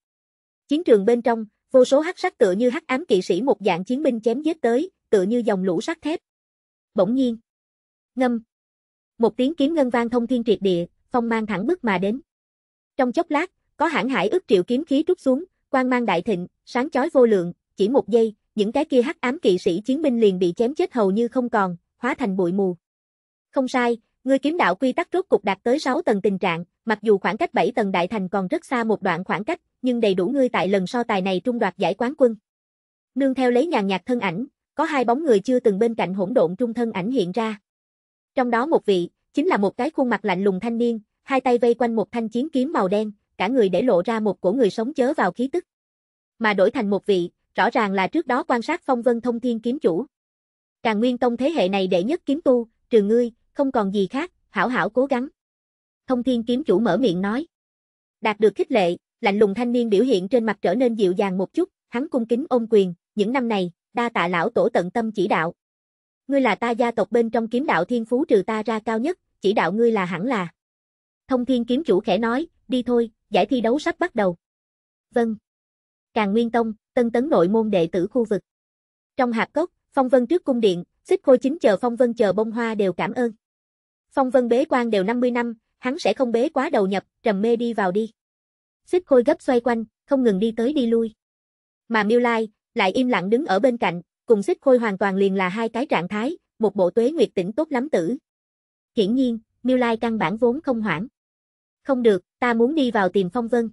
chiến trường bên trong, vô số hắc sắc tựa như hắc ám kỵ sĩ một dạng chiến binh chém giết tới, tựa như dòng lũ sắt thép. Bỗng nhiên, ngâm. Một tiếng kiếm ngân vang thông thiên triệt địa, phong mang thẳng bước mà đến. Trong chốc lát, có hãng hải ước triệu kiếm khí trút xuống, quang mang đại thịnh, sáng chói vô lượng, chỉ một giây, những cái kia hắc ám kỵ sĩ chiến binh liền bị chém chết hầu như không còn, hóa thành bụi mù. Không sai, ngươi kiếm đạo quy tắc rốt cục đạt tới 6 tầng tình trạng, mặc dù khoảng cách 7 tầng đại thành còn rất xa một đoạn khoảng cách, nhưng đầy đủ ngươi tại lần so tài này trung đoạt giải quán quân. Nương theo lấy nhàn nhạt thân ảnh, có hai bóng người chưa từng bên cạnh hỗn độn trung thân ảnh hiện ra. Trong đó một vị, chính là một cái khuôn mặt lạnh lùng thanh niên, hai tay vây quanh một thanh chiến kiếm màu đen, cả người để lộ ra một cổ người sống chớ vào khí tức. Mà đổi thành một vị, rõ ràng là trước đó quan sát phong vân thông thiên kiếm chủ. Càng nguyên tông thế hệ này đệ nhất kiếm tu, trừ ngươi, không còn gì khác, hảo hảo cố gắng. Thông thiên kiếm chủ mở miệng nói. Đạt được khích lệ, lạnh lùng thanh niên biểu hiện trên mặt trở nên dịu dàng một chút, hắn cung kính ôm quyền, những năm này, đa tạ lão tổ tận tâm chỉ đạo. Ngươi là ta gia tộc bên trong kiếm đạo thiên phú trừ ta ra cao nhất, chỉ đạo ngươi là hẳn là. Thông thiên kiếm chủ khẽ nói, đi thôi, giải thi đấu sắp bắt đầu. Vâng. Càng Nguyên Tông, tân tấn nội môn đệ tử khu vực. Trong hạp cốc, Phong Vân trước cung điện, xích khôi chính chờ Phong Vân chờ bông hoa đều cảm ơn. Phong Vân bế quan đều 50 năm, hắn sẽ không bế quá đầu nhập, trầm mê đi vào đi. Xích khôi gấp xoay quanh, không ngừng đi tới đi lui. Mà Miêu Lai, lại im lặng đứng ở bên cạnh, cùng xích khôi hoàn toàn liền là hai cái trạng thái, một bộ tuế nguyệt tỉnh tốt lắm tử. Hiển nhiên, Miêu Lai căn bản vốn không hoảng không được, ta muốn đi vào tìm phong vân.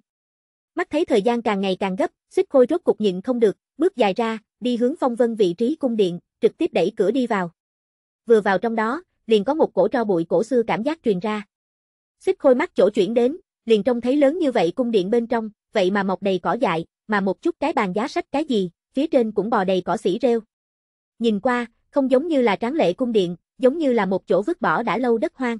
Mắt thấy thời gian càng ngày càng gấp, xích khôi rốt cục nhịn không được, bước dài ra, đi hướng phong vân vị trí cung điện, trực tiếp đẩy cửa đi vào. Vừa vào trong đó, liền có một cổ tro bụi cổ xưa cảm giác truyền ra. Xích khôi mắt chỗ chuyển đến, liền trông thấy lớn như vậy cung điện bên trong, vậy mà mọc đầy cỏ dại, mà một chút cái bàn giá sách cái gì, phía trên cũng bò đầy cỏ xỉ rêu. Nhìn qua, không giống như là tráng lệ cung điện, giống như là một chỗ vứt bỏ đã lâu đất hoang.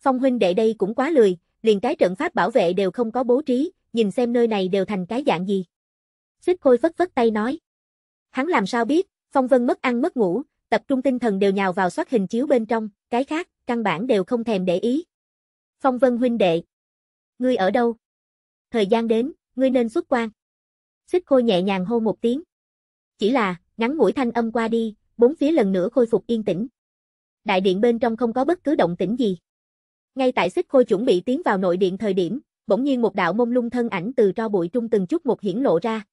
Phong huynh đệ đây cũng quá lười, liền cái trận pháp bảo vệ đều không có bố trí, nhìn xem nơi này đều thành cái dạng gì. Xích Khôi phất phất tay nói. Hắn làm sao biết, Phong Vân mất ăn mất ngủ, tập trung tinh thần đều nhào vào soát hình chiếu bên trong, cái khác, căn bản đều không thèm để ý. Phong Vân huynh đệ. Ngươi ở đâu? Thời gian đến, ngươi nên xuất quan. Xích Khôi nhẹ nhàng hô một tiếng. Chỉ là, ngắn mũi thanh âm qua đi, bốn phía lần nữa khôi phục yên tĩnh. Đại điện bên trong không có bất cứ động tĩnh gì. Ngay tại xích khôi chuẩn bị tiến vào nội điện thời điểm, bỗng nhiên một đạo mông lung thân ảnh từ tro bụi trung từng chút một hiển lộ ra.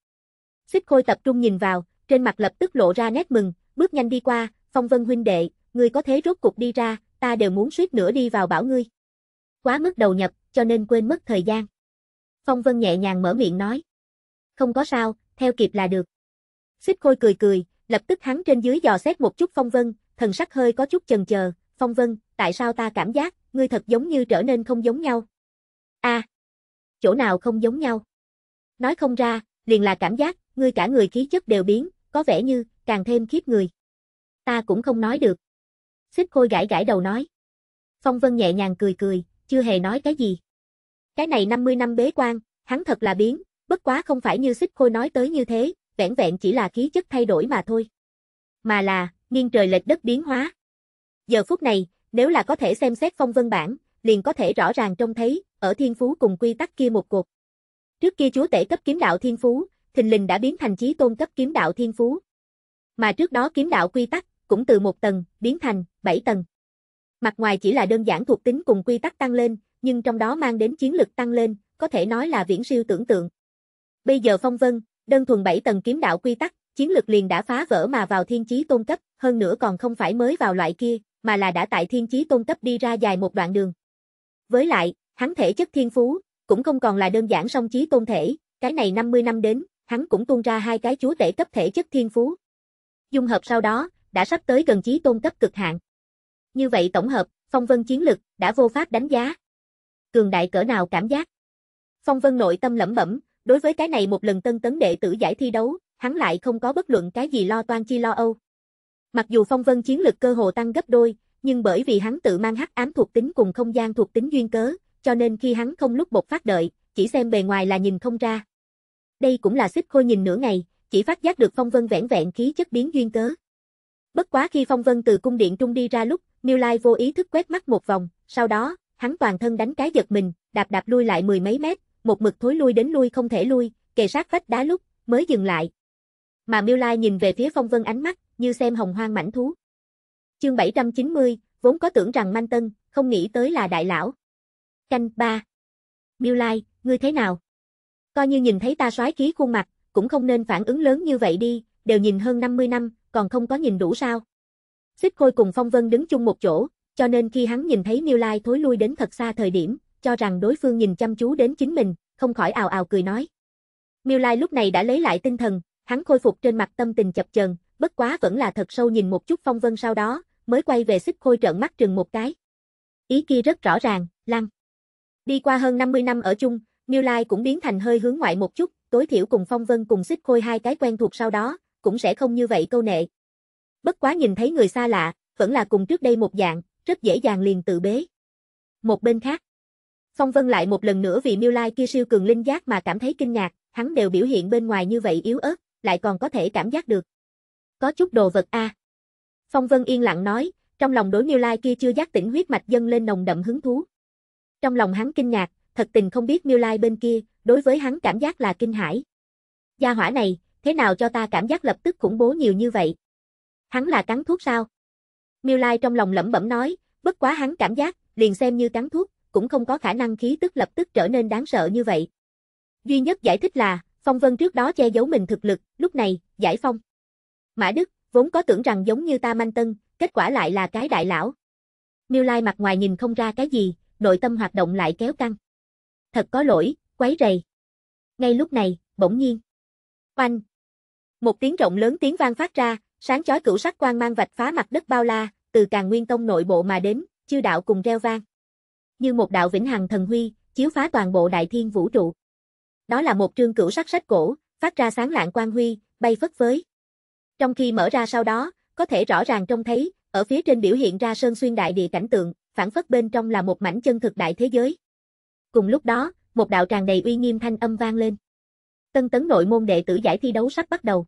Xích khôi tập trung nhìn vào, trên mặt lập tức lộ ra nét mừng, bước nhanh đi qua, phong vân huynh đệ, ngươi có thế rốt cục đi ra, ta đều muốn suýt nữa đi vào bảo ngươi. Quá mức đầu nhập, cho nên quên mất thời gian. Phong vân nhẹ nhàng mở miệng nói. Không có sao, theo kịp là được. Xích khôi cười cười, lập tức hắn trên dưới dò xét một chút phong vân, thần sắc hơi có chút chần chờ, phong vân, tại sao ta cảm giác, ngươi thật giống như trở nên không giống nhau. A, à, chỗ nào không giống nhau? Nói không ra, liền là cảm giác, ngươi cả người khí chất đều biến, có vẻ như, càng thêm khiếp người. Ta cũng không nói được. Xích khôi gãi gãi đầu nói. Phong Vân nhẹ nhàng cười cười, chưa hề nói cái gì. Cái này 50 năm bế quan, hắn thật là biến, bất quá không phải như xích khôi nói tới như thế, vẻn vẹn chỉ là khí chất thay đổi mà thôi. Mà là, nghiêng trời lệch đất biến hóa. Giờ phút này, nếu là có thể xem xét phong vân bản, liền có thể rõ ràng trông thấy, ở thiên phú cùng quy tắc kia một cuộc. Trước kia chúa tể cấp kiếm đạo thiên phú, thình lình đã biến thành chí tôn cấp kiếm đạo thiên phú. Mà trước đó kiếm đạo quy tắc, cũng từ một tầng, biến thành, bảy tầng. Mặt ngoài chỉ là đơn giản thuộc tính cùng quy tắc tăng lên, nhưng trong đó mang đến chiến lực tăng lên, có thể nói là viễn siêu tưởng tượng. Bây giờ phong vân, đơn thuần bảy tầng kiếm đạo quy tắc, chiến lực liền đã phá vỡ mà vào thiên chí tôn cấp, hơn nữa còn không phải mới vào loại kia, mà là đã tại thiên chí tôn cấp đi ra dài một đoạn đường. Với lại, hắn thể chất thiên phú, cũng không còn là đơn giản song chí tôn thể, cái này 50 năm đến, hắn cũng tuôn ra hai cái chúa tể cấp thể chất thiên phú. Dung hợp sau đó, đã sắp tới gần chí tôn cấp cực hạn. Như vậy tổng hợp, phong vân chiến lực, đã vô pháp đánh giá. Cường đại cỡ nào cảm giác? Phong vân nội tâm lẩm bẩm, đối với cái này một lần tân tấn đệ tử giải thi đấu, hắn lại không có bất luận cái gì lo toan chi lo âu. Mặc dù phong vân chiến lực cơ hồ tăng gấp đôi, nhưng bởi vì hắn tự mang hắc ám thuộc tính cùng không gian thuộc tính duyên cớ, cho nên khi hắn không lúc bột phát đợi, chỉ xem bề ngoài là nhìn không ra. Đây cũng là xích khôi nhìn nửa ngày, chỉ phát giác được phong vân vẻn vẹn khí chất biến duyên cớ. Bất quá khi phong vân từ cung điện trung đi ra lúc, Miêu Lai vô ý thức quét mắt một vòng, sau đó, hắn toàn thân đánh cái giật mình, đạp đạp lui lại mười mấy mét, một mực thối lui đến lui không thể lui, kề sát vách đá lúc, mới dừng lại. Mà Miêu Lai nhìn về phía phong vân ánh mắt, như xem hồng hoang mảnh thú. Chương 790, vốn có tưởng rằng manh tân, không nghĩ tới là đại lão. Canh ba Miêu Lai, ngươi thế nào? Coi như nhìn thấy ta soái khí khuôn mặt, cũng không nên phản ứng lớn như vậy đi, đều nhìn hơn 50 năm, còn không có nhìn đủ sao? Xích Khôi cùng Phong Vân đứng chung một chỗ, cho nên khi hắn nhìn thấy Miêu Lai thối lui đến thật xa thời điểm, cho rằng đối phương nhìn chăm chú đến chính mình, không khỏi ào ào cười nói. Miêu Lai lúc này đã lấy lại tinh thần, hắn khôi phục trên mặt tâm tình chập chờn, bất quá vẫn là thật sâu nhìn một chút phong vân sau đó, mới quay về xích khôi trợn mắt trừng một cái. Ý kia rất rõ ràng, lăng. Đi qua hơn 50 năm ở chung, miu Lai cũng biến thành hơi hướng ngoại một chút, tối thiểu cùng phong vân cùng xích khôi hai cái quen thuộc sau đó, cũng sẽ không như vậy câu nệ. Bất quá nhìn thấy người xa lạ, vẫn là cùng trước đây một dạng, rất dễ dàng liền tự bế. Một bên khác, Phong Vân lại một lần nữa vì miu Lai kia siêu cường linh giác mà cảm thấy kinh ngạc, hắn đều biểu hiện bên ngoài như vậy yếu ớt, lại còn có thể cảm giác được có chút đồ vật a. À. Phong Vân yên lặng nói, trong lòng đối Miêu Lai kia chưa giác tỉnh huyết mạch dâng lên nồng đậm hứng thú. Trong lòng hắn kinh ngạc, thật tình không biết Miêu Lai bên kia, đối với hắn cảm giác là kinh hãi. Gia hỏa này, thế nào cho ta cảm giác lập tức khủng bố nhiều như vậy? Hắn là cắn thuốc sao? Miêu Lai trong lòng lẩm bẩm nói, bất quá hắn cảm giác, liền xem như cắn thuốc, cũng không có khả năng khí tức lập tức trở nên đáng sợ như vậy. Duy nhất giải thích là, Phong Vân trước đó che giấu mình thực lực, lúc này, giải phong. Mã Đức, vốn có tưởng rằng giống như ta manh tân, kết quả lại là cái đại lão. Miêu Lai mặt ngoài nhìn không ra cái gì, nội tâm hoạt động lại kéo căng. Thật có lỗi, quấy rầy. Ngay lúc này, bỗng nhiên. Oanh! Một tiếng rộng lớn tiếng vang phát ra, sáng chói cửu sắc quang mang vạch phá mặt đất bao la, từ càng nguyên tông nội bộ mà đến, chư đạo cùng reo vang. Như một đạo vĩnh hằng thần huy, chiếu phá toàn bộ đại thiên vũ trụ. Đó là một trương cửu sắc sách cổ, phát ra sáng lạng quang huy, bay phất phới. Trong khi mở ra sau đó, có thể rõ ràng trông thấy, ở phía trên biểu hiện ra sơn xuyên đại địa cảnh tượng, phản phất bên trong là một mảnh chân thực đại thế giới. Cùng lúc đó, một đạo tràng đầy uy nghiêm thanh âm vang lên. Tân tấn nội môn đệ tử giải thi đấu sắp bắt đầu.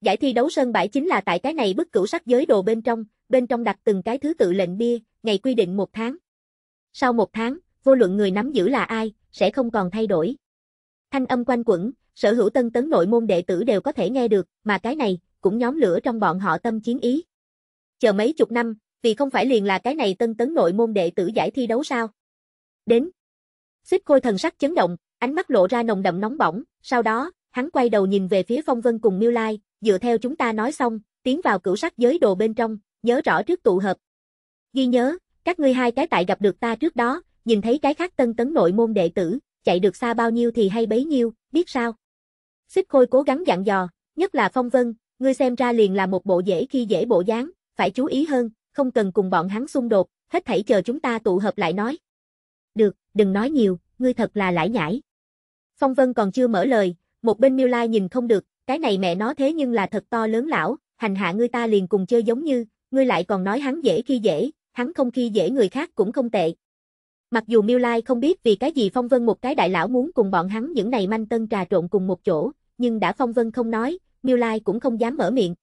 Giải thi đấu sơn bãi chính là tại cái này bức cửu sắc giới đồ bên trong, bên trong đặt từng cái thứ tự lệnh bia, ngày quy định một tháng. Sau một tháng, vô luận người nắm giữ là ai, sẽ không còn thay đổi. Thanh âm quanh quẩn, sở hữu tân tấn nội môn đệ tử đều có thể nghe được, mà cái này, cũng nhóm lửa trong bọn họ tâm chiến ý. Chờ mấy chục năm, vì không phải liền là cái này tân tấn nội môn đệ tử giải thi đấu sao? Đến. Xích Khôi thần sắc chấn động, ánh mắt lộ ra nồng đậm nóng bỏng, sau đó, hắn quay đầu nhìn về phía Phong Vân cùng Miêu Lai, dựa theo chúng ta nói xong, tiến vào cửu sắc giới đồ bên trong, nhớ rõ trước tụ hợp. Ghi nhớ, các ngươi hai cái tại gặp được ta trước đó, nhìn thấy cái khác tân tấn nội môn đệ tử, chạy được xa bao nhiêu thì hay bấy nhiêu, biết sao? Xích Khôi cố gắng dặn dò, nhất là Phong Vân, Ngươi xem ra liền là một bộ dễ khi dễ bộ dáng, phải chú ý hơn, không cần cùng bọn hắn xung đột, hết thảy chờ chúng ta tụ hợp lại nói. Được, đừng nói nhiều, ngươi thật là lãi nhải. Phong Vân còn chưa mở lời, một bên Miêu Lai nhìn không được, cái này mẹ nó thế nhưng là thật to lớn lão, hành hạ ngươi ta liền cùng chơi giống như, ngươi lại còn nói hắn dễ khi dễ, hắn không khi dễ người khác cũng không tệ. Mặc dù Miêu Lai không biết vì cái gì Phong Vân một cái đại lão muốn cùng bọn hắn những này manh tân trà trộn cùng một chỗ, nhưng đã Phong Vân không nói, Miêu Lai cũng không dám mở miệng.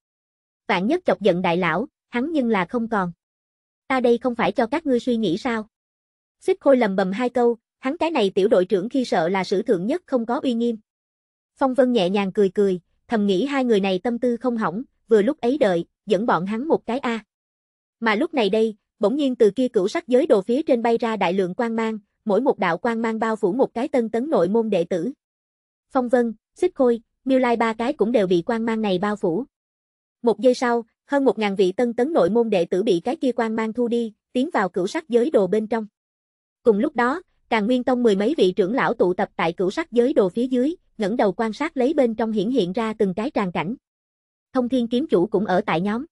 Vạn nhất chọc giận đại lão, hắn nhưng là không còn. Ta đây không phải cho các ngươi suy nghĩ sao? Xích Khôi lầm bầm hai câu, hắn cái này tiểu đội trưởng khi sợ là sử thượng nhất không có uy nghiêm. Phong Vân nhẹ nhàng cười cười, thầm nghĩ hai người này tâm tư không hỏng, vừa lúc ấy đợi, dẫn bọn hắn một cái a. Mà lúc này đây, bỗng nhiên từ kia cửu sắc giới đồ phía trên bay ra đại lượng quang mang, mỗi một đạo quang mang bao phủ một cái tân tấn nội môn đệ tử. Phong Vân, Xích Khôi, Miêu Lai ba cái cũng đều bị quan mang này bao phủ. Một giây sau, hơn một ngàn vị tân tấn nội môn đệ tử bị cái kia quan mang thu đi, tiến vào cửu sắc giới đồ bên trong. Cùng lúc đó, Càng Nguyên Tông mười mấy vị trưởng lão tụ tập tại cửu sắc giới đồ phía dưới, ngẩng đầu quan sát lấy bên trong hiển hiện ra từng cái tràn cảnh. Thông Thiên kiếm chủ cũng ở tại nhóm.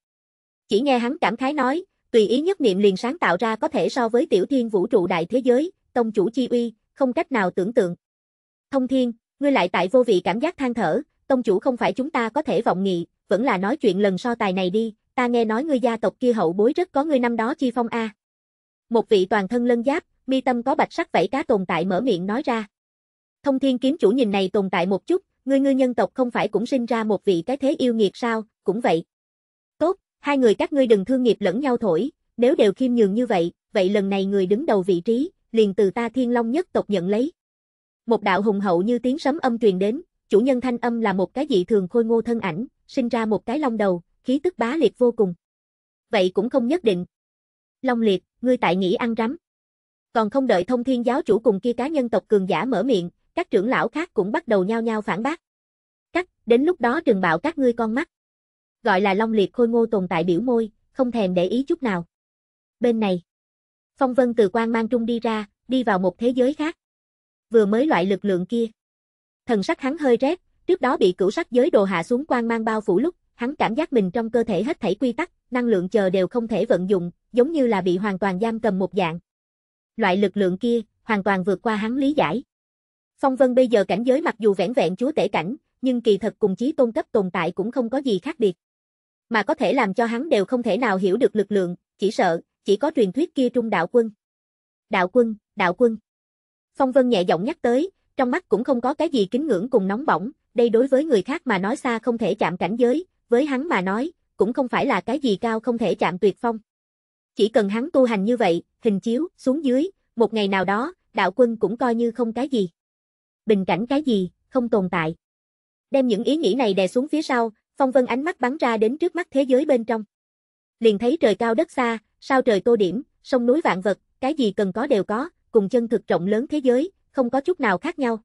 Chỉ nghe hắn cảm khái nói, tùy ý nhất niệm liền sáng tạo ra có thể so với tiểu thiên vũ trụ đại thế giới, tông chủ chi uy, không cách nào tưởng tượng. Thông Thiên, Ngươi lại tại vô vị cảm giác than thở, tông chủ không phải chúng ta có thể vọng nghị, vẫn là nói chuyện lần so tài này đi, ta nghe nói ngươi gia tộc kia hậu bối rất có ngươi năm đó chi phong a. Một vị toàn thân lân giáp, mi tâm có bạch sắc vảy cá tồn tại mở miệng nói ra. Thông thiên kiếm chủ nhìn này tồn tại một chút, ngươi ngươi nhân tộc không phải cũng sinh ra một vị cái thế yêu nghiệt sao, cũng vậy. Tốt, hai người các ngươi đừng thương nghiệp lẫn nhau thổi, nếu đều khiêm nhường như vậy, vậy lần này người đứng đầu vị trí, liền từ ta thiên long nhất tộc nhận lấy. Một đạo hùng hậu như tiếng sấm âm truyền đến, chủ nhân thanh âm là một cái dị thường khôi ngô thân ảnh, sinh ra một cái long đầu, khí tức bá liệt vô cùng. Vậy cũng không nhất định. Long liệt, ngươi tại nghĩ ăn rắm. Còn không đợi thông thiên giáo chủ cùng kia cá nhân tộc cường giả mở miệng, các trưởng lão khác cũng bắt đầu nhao nhao phản bác. Cắt, đến lúc đó trừng bạo các ngươi con mắt. Gọi là long liệt khôi ngô tồn tại biểu môi, không thèm để ý chút nào. Bên này, Phong Vân từ quan mang trung đi ra, đi vào một thế giới khác vừa mới loại lực lượng kia. Thần sắc hắn hơi rét, trước đó bị cửu sắc giới đồ hạ xuống quang mang bao phủ lúc, hắn cảm giác mình trong cơ thể hết thảy quy tắc, năng lượng chờ đều không thể vận dụng, giống như là bị hoàn toàn giam cầm một dạng. Loại lực lượng kia, hoàn toàn vượt qua hắn lý giải. Phong Vân bây giờ cảnh giới mặc dù vẻn vẹn chúa tể cảnh, nhưng kỳ thật cùng chí tôn cấp tồn tại cũng không có gì khác biệt. Mà có thể làm cho hắn đều không thể nào hiểu được lực lượng, chỉ sợ, chỉ có truyền thuyết kia trung đạo quân. Đạo quân, đạo quân. Phong Vân nhẹ giọng nhắc tới, trong mắt cũng không có cái gì kính ngưỡng cùng nóng bỏng, đây đối với người khác mà nói xa không thể chạm cảnh giới, với hắn mà nói, cũng không phải là cái gì cao không thể chạm tuyệt phong. Chỉ cần hắn tu hành như vậy, hình chiếu, xuống dưới, một ngày nào đó, đạo quân cũng coi như không cái gì. Bình cảnh cái gì, không tồn tại. Đem những ý nghĩ này đè xuống phía sau, Phong Vân ánh mắt bắn ra đến trước mắt thế giới bên trong. Liền thấy trời cao đất xa, sao trời tô điểm, sông núi vạn vật, cái gì cần có đều có, cùng chân thực rộng lớn thế giới, không có chút nào khác nhau.